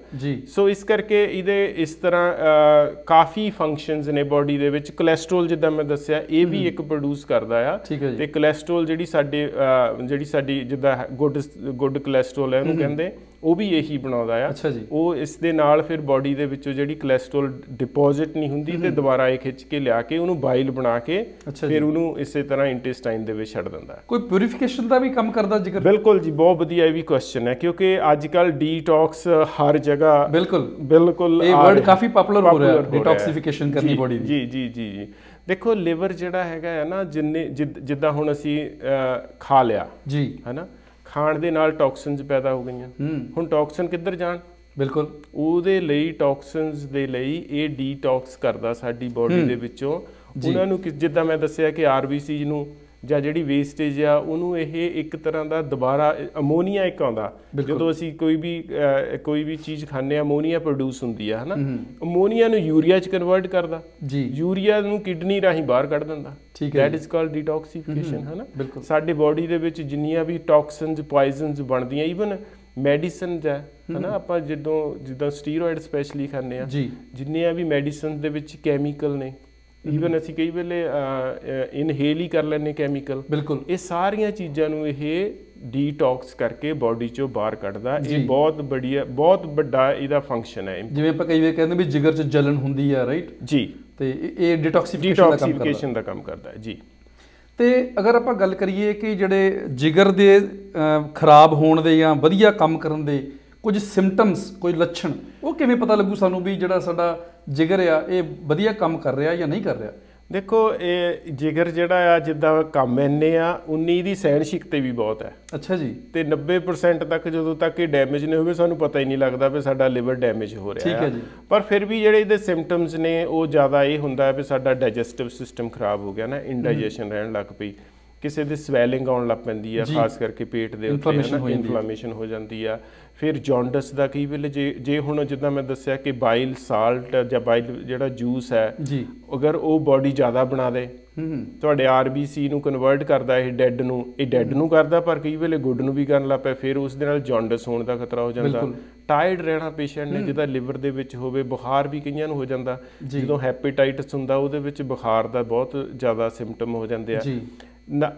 ਸੋ ਇਸ ਕਰਕੇ ਇਹਦੇ ਇਸ ਤਰ੍ਹਾਂ ਕਾਫੀ ਫੰਕਸ਼ਨਸ ਨੇ ਬਾਡੀ ਦੇ ਵਿੱਚ ਕੋਲੇਸਟ੍ਰੋਲ ਜਿੱਦਾਂ ਮੈਂ ਦੱਸਿਆ ਇਹ ਵੀ ਇੱਕ ਪ੍ਰੋਡਿਊਸ ਕਰਦਾ ਆ ਤੇ ਕੋਲੇਸਟ੍ਰੋਲ ਜਿਹੜੀ ਸਾਡੇ ਜਿਹੜੀ ਸਾਡੀ ਜਿੱਦਾਂ ਗੁੱਡ ਗੁੱਡ ਕੋਲੇਸਟ੍ਰੋਲ ਹੈ ਉਹਨੂੰ ਕਹਿੰਦੇ ਉਹ ਵੀ ਇਹੀ ਬਣਾਉਂਦਾ ਆ ਉਹ ਇਸ ਦੇ ਨਾਲ ਫਿਰ ਬਾਡੀ ਦੇ ਵਿੱਚੋਂ ਜਿਹੜੀ ਕੋਲੇਸਟ੍ਰੋਲ ਡਿਪੋਜ਼ਿਟ ਨਹੀਂ ਹੁੰਦੀ ਤੇ ਦੁਬਾਰਾ ਇਹ ਖਿੱਚ ਕੇ ਲਿਆ ਕੇ ਉਹਨੂੰ ਬਾਈਲ ਬਣਾ ਕੇ ਫਿਰ ਉਹਨੂੰ ਇਸੇ ਤਰ੍ਹਾਂ ਇੰਟੈਸਟਾਈਨ ਦੇ ਵਿੱਚ ਛੱਡ ਦਿੰਦਾ ਕੋਈ ਪਿਊਰੀਫਿਕੇਸ਼ਨ ਦਾ ਵੀ ਕੰਮ ਕਰਦਾ ਜ਼ਿਕਰ ਬਿਲਕੁਲ ਜੀ ਬਹੁਤ ਵਧੀਆ ਇਹ ਵੀ ਕੁਐਸਚਨ ਹੈ ਕਿਉਂਕਿ ਅੱਜ ਕੱਲ ਡੀਟੌਕਸ ਹਰ ਜਗ੍ਹਾ ਬਿਲਕੁਲ ਬਿਲਕੁਲ ਇਹ ਵਰਡ ਕਾਫੀ ਪਪੂਲਰ ਹੋ ਰਿਹਾ ਹੈ ਡੀਟੌਕਸੀਫਿਕੇਸ਼ਨ ਕਰਨੀ ਬੋਡੀ ਦੀ ਜੀ ਜੀ ਜੀ ਦੇਖੋ ਲਿਵਰ ਜਿਹੜਾ ਹੈਗਾ ਹੈ ਨਾ ਜਿੰਨੇ ਜਿੱਦਾਂ ਹੁਣ ਅਸੀਂ ਖਾ ਲਿਆ ਜੀ ਹੈਨਾ ਖਾਣ ਦੇ ਨਾਲ ਟੌਕਸਿਨਸ ਪੈਦਾ ਹੋ ਗਈਆਂ ਹੁਣ ਟੌਕਸਿਨ ਕਿੱਧਰ ਜਾਣ ਬਿਲਕੁਲ ਉਹਦੇ ਲਈ ਟੌਕਸਿਨਸ ਦੇ ਲਈ ਇਹ ਡੀਟੌਕਸ ਕਰਦਾ ਸਾਡੀ ਬਾਡੀ ਦੇ ਵਿੱਚੋਂ ਉਹਨਾਂ ਨੂੰ ਜਿੱਦਾਂ ਮੈਂ ਦੱਸਿਆ ਕਿ ਆਰਬੀਸੀ ਨੂੰ ਜਾਂ ਜਿਹੜੀ ਵੇਸਟੇਜ ਆ ਉਹਨੂੰ ਇਹ ਇੱਕ ਤਰ੍ਹਾਂ ਦਾ ਦੁਬਾਰਾ ਅਮੋਨੀਆ ਇੱਕ ਆਉਂਦਾ ਜਦੋਂ ਅਸੀਂ ਕੋਈ ਵੀ ਕੋਈ ਵੀ ਚੀਜ਼ ਖਾਂਦੇ ਆ ਅਮੋਨੀਆ ਪ੍ਰੋਡਿਊਸ ਹੁੰਦੀ ਆ ਹਨਾ ਅਮੋਨੀਆ ਨੂੰ ਯੂਰੀਆ ਚ ਕਨਵਰਟ ਕਰਦਾ ਜੀ ਯੂਰੀਆ ਨੂੰ ਕਿਡਨੀ ਰਾਹੀਂ ਬਾਹਰ ਕੱਢ ਦਿੰਦਾ ਥੈਟ ਇਜ਼ ਕਾਲਡ ਡੀਟੌਕਸੀਫਿਕੇਸ਼ਨ ਹਨਾ ਸਾਡੇ ਬਾਡੀ ਦੇ ਵਿੱਚ ਜਿੰਨੀਆਂ ਵੀ ਟੌਕਸਿਨਸ ਪੋਇਜ਼ਨਸ ਬਣਦੀਆਂ ਈਵਨ ਮੈਡੀਸਿਨ ਜੈ ਹਨਾ ਆਪਾਂ ਜਦੋਂ ਜਿੱਦਾਂ ਸਟੀਰੋਇਡ ਸਪੈਸ਼ਲੀ ਖਾਂਦੇ ਆ ਜਿੰਨੀਆਂ ਵੀ ਮੈਡੀਸਨ ਦੇ ਵਿੱਚ ਕੈਮੀਕਲ ਨੇ ਈਵਨ ਅਸੀਂ ਕਈ ਵੇਲੇ ਇਨਹੇਲ ਹੀ ਕਰ ਲੈਨੇ ਕੈਮੀਕਲ ਬਿਲਕੁਲ ਇਹ ਸਾਰੀਆਂ ਚੀਜ਼ਾਂ ਨੂੰ ਇਹ ਡੀਟੌਕਸ ਕਰਕੇ ਬਾਡੀ ਚੋਂ ਬਾਹਰ ਕੱਢਦਾ ਇਹ ਬਹੁਤ ਬੜੀਆ ਬਹੁਤ ਵੱਡਾ ਇਹਦਾ ਫੰਕਸ਼ਨ ਹੈ ਜਿਵੇਂ ਆਪਾਂ ਕਈ ਵੇਲੇ ਕਹਿੰਦੇ ਵੀ ਜਿਗਰ 'ਚ ਜਲਨ ਹੁੰਦੀ ਆ ਰਾਈਟ ਜੀ ਤੇ ਇਹ ਡੀਟੌਕਸੀਫਿਕੇਸ਼ਨ ਦਾ ਕੰਮ ਕਰਦਾ ਹੈ ਜੀ ਤੇ ਅਗਰ ਆਪਾਂ ਗੱਲ ਕਰੀਏ ਕਿ ਜਿਹੜੇ ਜਿਗਰ ਦੇ ਖਰਾਬ ਹੋਣ ਦੇ ਜਾਂ ਵਧੀਆ ਕੰਮ ਕਰਨ ਦੇ ਕੁਝ ਸਿੰਪਟਮਸ ਕੋਈ ਲੱਛਣ ਉਹ ਕਿਵੇਂ ਪਤਾ ਲੱਗੂ ਸਾਨੂੰ ਵੀ ਜਿਹੜਾ ਸਾਡਾ ਜਿਗਰ ਆ ਇਹ ਵਧੀਆ ਕੰਮ ਕਰ ਰਿਹਾ ਜਾਂ ਨਹੀਂ ਕਰ ਰਿਹਾ ਦੇਖੋ ਇਹ ਜਿਗਰ ਜਿਹੜਾ ਆ ਜਿੱਦਾਂ ਕੰਮ ਇੰਨੇ ਆ 19 ਦੀ ਸਹਿਣ ਸ਼ਕਤੀ ਵੀ ਬਹੁਤ ਹੈ ਅੱਛਾ ਜੀ ਤੇ 90% ਤੱਕ ਜਦੋਂ ਤੱਕ ਇਹ ਡੈਮੇਜ ਨਹੀਂ ਹੋਵੇ ਸਾਨੂੰ ਪਤਾ ਹੀ ਨਹੀਂ ਲੱਗਦਾ ਵੀ ਸਾਡਾ ਲਿਵਰ ਡੈਮੇਜ ਹੋ ਰਿਹਾ ਹੈ ਠੀਕ ਹੈ ਜੀ ਪਰ ਫਿਰ ਵੀ ਜਿਹੜੇ ਇਹਦੇ ਸਿੰਪਟਮਸ ਨੇ ਉਹ ਜ਼ਿਆਦਾ ਇਹ ਹੁੰਦਾ ਵੀ ਸਾਡਾ ਡਾਈਜੈਸਟਿਵ ਸਿਸਟਮ ਖਰਾਬ ਹੋ ਗਿਆ ਨਾ ਇਨਡਾਈਜੈਸ਼ਨ ਰਹਿਣ ਲੱਗ ਪਈ ਕਿਸੇ ਦੇ ਸਵੈਲਿੰਗ ਆਉਣ ਲੱਗ ਪੈਂਦੀ ਆ ਖਾਸ ਕਰਕੇ ਪੇਟ ਦੇ ਉੱਤੇ ਨਾ ਇਨਫਲੇਮੇਸ਼ਨ ਹੋ ਜਾਂਦੀ ਆ ਫਿਰ ਜੌਂਡਸ ਦਾ ਕੀ ਵੇਲੇ ਜੇ ਜੇ ਹੁਣ ਜਿੱਦਾਂ ਮੈਂ ਦੱਸਿਆ ਕਿ ਬਾਈਲ ਸਾਲਟ ਜਾਂ ਬਾਈਲ ਜਿਹੜਾ ਜੂਸ ਹੈ ਜੀ ਅਗਰ ਉਹ ਬਾਡੀ ਜ਼ਿਆਦਾ ਬਣਾ ਦੇ ਹੂੰ ਤੁਹਾਡੇ ਆਰਬੀਸੀ ਨੂੰ ਕਨਵਰਟ ਕਰਦਾ ਇਹ ਡੈੱਡ ਨੂੰ ਇਹ ਡੈੱਡ ਨੂੰ ਕਰਦਾ ਪਰ ਕਈ ਵੇਲੇ ਗੁੱਡ ਨੂੰ ਵੀ ਕਰਨ ਲੱਗ ਪਿਆ ਫਿਰ ਉਸ ਦੇ ਨਾਲ ਜੌਂਡਸ ਹੋਣ ਦਾ ਖਤਰਾ ਹੋ ਜਾਂਦਾ ਟਾਇਰਡ ਰਹਿਣਾ ਪੇਸ਼ੈਂਟ ਨੇ ਜਿਹਦਾ ਲਿਵਰ ਦੇ ਵਿੱਚ ਹੋਵੇ ਬੁਖਾਰ ਵੀ ਕਈਆਂ ਨੂੰ ਹੋ ਜਾਂਦਾ ਜਦੋਂ ਹੈਪੇਟਾਈਟਸ ਹੁੰਦਾ ਉਹਦੇ ਵਿੱਚ ਬੁਖਾਰ ਦਾ ਬਹੁਤ ਜ਼ਿਆਦਾ ਸਿੰਪਟਮ ਹੋ ਜਾਂਦੇ ਆ ਜੀ ਨਾ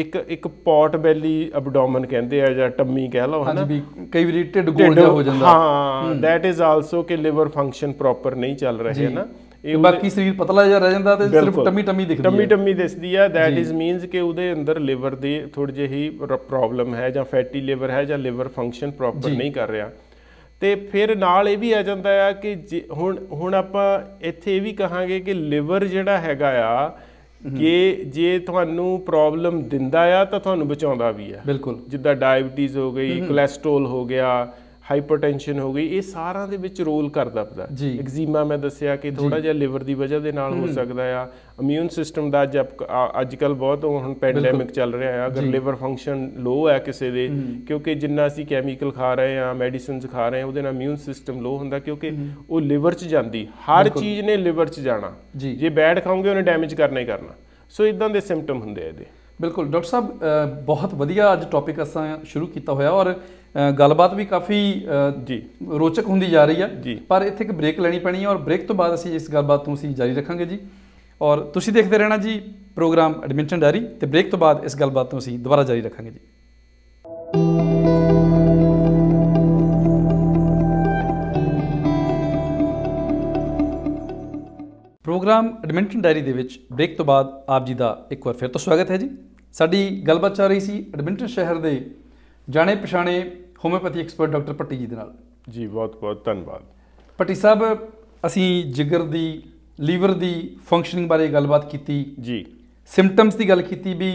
ਇੱਕ ਇੱਕ ਪੌਟ ਬੈਲੀ ਅਬਡੋਮਨ ਕਹਿੰਦੇ ਆ ਜਾਂ ਟੰਮੀ ਕਹਿ ਲਓ ਹਨਾ ਹਾਂਜੀ ਕਈ ਵਾਰੀ ਢਿੱਡ ਗੋਲ ਜਿਹਾ ਹੋ ਜਾਂਦਾ ਹਾਂ दैट ਇਜ਼ ਆਲਸੋ ਕਿ ਲਿਵਰ ਫੰਕਸ਼ਨ ਪ੍ਰੋਪਰ ਨਹੀਂ ਚੱਲ ਰਹੇ ਹਨਾ ਇਹ ਬਾਕੀ ਸਰੀਰ ਪਤਲਾ ਜਿਹਾ ਰਹਿ ਜਾਂਦਾ ਤੇ ਸਿਰਫ ਟੰਮੀ ਟੰਮੀ ਦਿਖਦੀ ਹੈ ਟੰਮੀ ਟੰਮੀ ਦਿਸਦੀ ਆ दैट ਇਜ਼ ਮੀਨਸ ਕਿ ਉਹਦੇ ਅੰਦਰ ਲਿਵਰ ਦੀ ਥੋੜੀ ਜਿਹੀ ਪ੍ਰੋਬਲਮ ਹੈ ਜਾਂ ਫੈਟੀ ਲਿਵਰ ਹੈ ਜਾਂ ਲਿਵਰ ਫੰਕਸ਼ਨ ਪ੍ਰੋਪਰ ਨਹੀਂ ਕਰ ਰਿਹਾ ਤੇ ਫਿਰ ਨਾਲ ਇਹ ਵੀ ਆ ਜਾਂਦਾ ਆ ਕਿ ਹੁਣ ਹੁਣ ਆਪਾਂ ਇੱਥੇ ਇਹ ਵੀ ਕਹਾਂਗੇ ਕਿ ਲਿਵਰ ਜਿਹੜਾ ਹੈਗਾ ਆ ਕਿ ਜੇ ਤੁਹਾਨੂੰ ਪ੍ਰੋਬਲਮ ਦਿੰਦਾ ਆ ਤਾਂ ਤੁਹਾਨੂੰ ਬਚਾਉਂਦਾ ਵੀ ਆ ਬਿਲਕੁਲ ਜਿੱਦਾਂ ਡਾਇਬੀਟੀਜ਼ ਹੋ ਗਈ ਕੋਲੇਸਟ੍ਰੋਲ ਹੋ ਗਿਆ ਹਾਈਪਰਟੈਂਸ਼ਨ ਹੋ ਗਈ ਇਹ ਸਾਰਿਆਂ ਦੇ ਵਿੱਚ ਰੋਲ ਕਰਦਾ ਪਦਾ ਐਗਜ਼ੀਮਾ ਮੈਂ ਦੱਸਿਆ ਕਿ ਥੋੜਾ ਜਿਹਾ ਲਿਵਰ ਦੀ ਵਜ੍ਹਾ ਦੇ ਨਾਲ ਹੋ ਸਕਦਾ ਆ ਇਮਿਊਨ ਸਿਸਟਮ ਦਾ ਅੱਜ ਕੱਲ ਬਹੁਤ ਹੁਣ ਪੈਂਡੈਮਿਕ ਚੱਲ ਰਿਹਾ ਆ ਅਗਰ ਲਿਵਰ ਫੰਕਸ਼ਨ ਲੋ ਹੈ ਕਿਸੇ ਦੇ ਕਿਉਂਕਿ ਜਿੰਨਾ ਅਸੀਂ ਕੈਮੀਕਲ ਖਾ ਰਹੇ ਆ ਮੈਡੀਸਿਨਸ ਖਾ ਰਹੇ ਆ ਉਹਦੇ ਨਾਲ ਇਮਿਊਨ ਸਿਸਟਮ ਲੋ ਹੁੰਦਾ ਕਿਉਂਕਿ ਉਹ ਲਿਵਰ 'ਚ ਜਾਂਦੀ ਹਰ ਚੀਜ਼ ਨੇ ਲਿਵਰ 'ਚ ਜਾਣਾ ਜੇ ਬੈਡ ਖਾਓਗੇ ਉਹਨੇ ਡੈਮੇਜ ਕਰਨਾ ਹੀ ਕਰਨਾ ਸੋ ਇਦਾਂ ਦੇ ਸਿੰਪਟਮ ਹੁੰਦੇ ਆ ਇਹਦੇ ਬਿਲਕੁਲ ਡਾਕਟਰ ਸਾਹਿਬ ਬਹੁਤ ਵਧੀਆ ਅੱਜ ਟੌਪਿਕ ਅਸਾਂ ਸ਼ੁਰੂ ਕੀਤਾ ਹੋਇਆ ਔਰ ਗੱਲਬਾਤ ਵੀ ਕਾਫੀ ਜੀ ਰੋਚਕ ਹੁੰਦੀ ਜਾ ਰਹੀ ਆ ਪਰ ਇੱਥੇ ਇੱਕ ਬ੍ਰੇਕ ਲੈਣੀ ਪੈਣੀ ਹੈ ਔਰ ਬ੍ਰੇਕ ਤੋਂ ਬਾਅਦ ਅਸੀਂ ਇਸ ਗੱਲਬਾਤ ਨੂੰ ਅਸੀਂ ਜਾਰੀ ਰੱਖਾਂਗੇ ਜੀ ਔਰ ਤੁਸੀਂ ਦੇਖਦੇ ਰਹਿਣਾ ਜੀ ਪ੍ਰੋਗਰਾਮ ਐਡਮਿਸ਼ਨ ਡਾਇਰੀ ਤੇ ਬ੍ਰੇਕ ਤੋਂ ਬਾਅਦ ਇਸ ਗੱਲਬਾਤ ਨੂੰ ਅਸੀਂ ਦੁਬਾਰਾ ਜਾਰੀ ਰੱਖਾਂਗੇ ਜੀ ਪ੍ਰੋਗਰਾਮ ਐਡਮਿਸ਼ਨ ਡਾਇਰੀ ਦੇ ਵਿੱਚ ਬ੍ਰੇਕ ਤੋਂ ਬਾਅਦ ਆਪ ਜੀ ਦਾ ਇੱਕ ਵਾਰ ਫਿਰ ਤੋਂ ਸਵਾਗਤ ਹੈ ਜੀ ਸਾਡੀ ਗੱਲਬਾਤ ਚੱਲ ਰਹੀ ਸੀ ਐਡਮਿਸ਼ਨ ਸ਼ਹਿਰ ਦੇ ਜਾਣੇ ਪਛਾਣੇ ਹੋਮਿਓਪੈਥੀ ਐਕਸਪਰਟ ਡਾਕਟਰ ਪੱਟੀ ਜੀ ਦੇ ਨਾਲ ਜੀ ਬਹੁਤ ਬਹੁਤ ਧੰਨਵਾਦ ਪੱਟੀ ਸਾਹਿਬ ਅਸੀਂ ਜਿਗਰ ਦੀ ਲੀਵਰ ਦੀ ਫੰਕਸ਼ਨਿੰਗ ਬਾਰੇ ਗੱਲਬਾਤ ਕੀਤੀ ਜੀ ਸਿੰਪਟਮਸ ਦੀ ਗੱਲ ਕੀਤੀ ਵੀ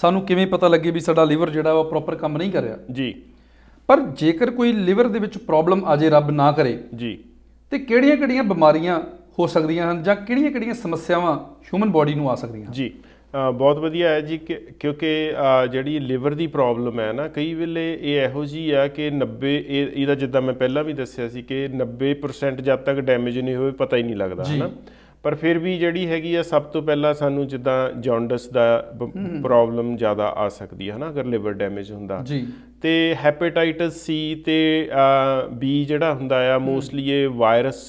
ਸਾਨੂੰ ਕਿਵੇਂ ਪਤਾ ਲੱਗੇ ਵੀ ਸਾਡਾ ਲੀਵਰ ਜਿਹੜਾ ਉਹ ਪ੍ਰੋਪਰ ਕੰਮ ਨਹੀਂ ਕਰ ਰਿਹਾ ਜੀ ਪਰ ਜੇਕਰ ਕੋਈ ਲੀਵਰ ਦੇ ਵਿੱਚ ਪ੍ਰੋਬਲਮ ਆ ਜੇ ਰੱਬ ਨਾ ਕਰੇ ਜੀ ਤੇ ਕਿਹੜੀਆਂ-ਕਿਹੜੀਆਂ ਬਿਮਾਰੀਆਂ ਹੋ ਸਕਦੀਆਂ ਹਨ ਜਾਂ ਕਿਹੜੀਆਂ-ਕਿਹੜੀਆਂ ਸਮੱਸਿਆਵਾਂ ਹਿਊਮਨ ਬਾਡੀ ਨੂੰ ਆ ਸਕਦੀਆਂ ਜੀ ਬਹੁਤ ਵਧੀਆ ਹੈ ਜੀ ਕਿਉਂਕਿ ਜਿਹੜੀ ਲਿਵਰ ਦੀ ਪ੍ਰੋਬਲਮ ਹੈ ਨਾ ਕਈ ਵੇਲੇ ਇਹ ਇਹੋ ਜੀ ਆ ਕਿ 90 ਇਹਦਾ ਜਿੱਦਾਂ ਮੈਂ ਪਹਿਲਾਂ ਵੀ ਦੱਸਿਆ ਸੀ ਕਿ 90% ਜਦ ਤੱਕ ਡੈਮੇਜ ਨਹੀਂ ਹੋਵੇ ਪਤਾ ਹੀ ਨਹੀਂ ਲੱਗਦਾ ਹੈ ਨਾ ਪਰ ਫਿਰ ਵੀ ਜਿਹੜੀ ਹੈਗੀ ਆ ਸਭ ਤੋਂ ਪਹਿਲਾਂ ਸਾਨੂੰ ਜਿੱਦਾਂ ਜੌਂਡਸ ਦਾ ਪ੍ਰੋਬਲਮ ਜ਼ਿਆਦਾ ਆ ਸਕਦੀ ਹੈ ਨਾ ਅਗਰ ਲਿਵਰ ਡੈਮੇਜ ਹੁੰਦਾ ਤੇ ਹੈਪੇਟਾਈਟਸ ਸੀ ਤੇ ਬੀ ਜਿਹੜਾ ਹੁੰਦਾ ਆ ਮੋਸਟਲੀ ਇਹ ਵਾਇਰਸ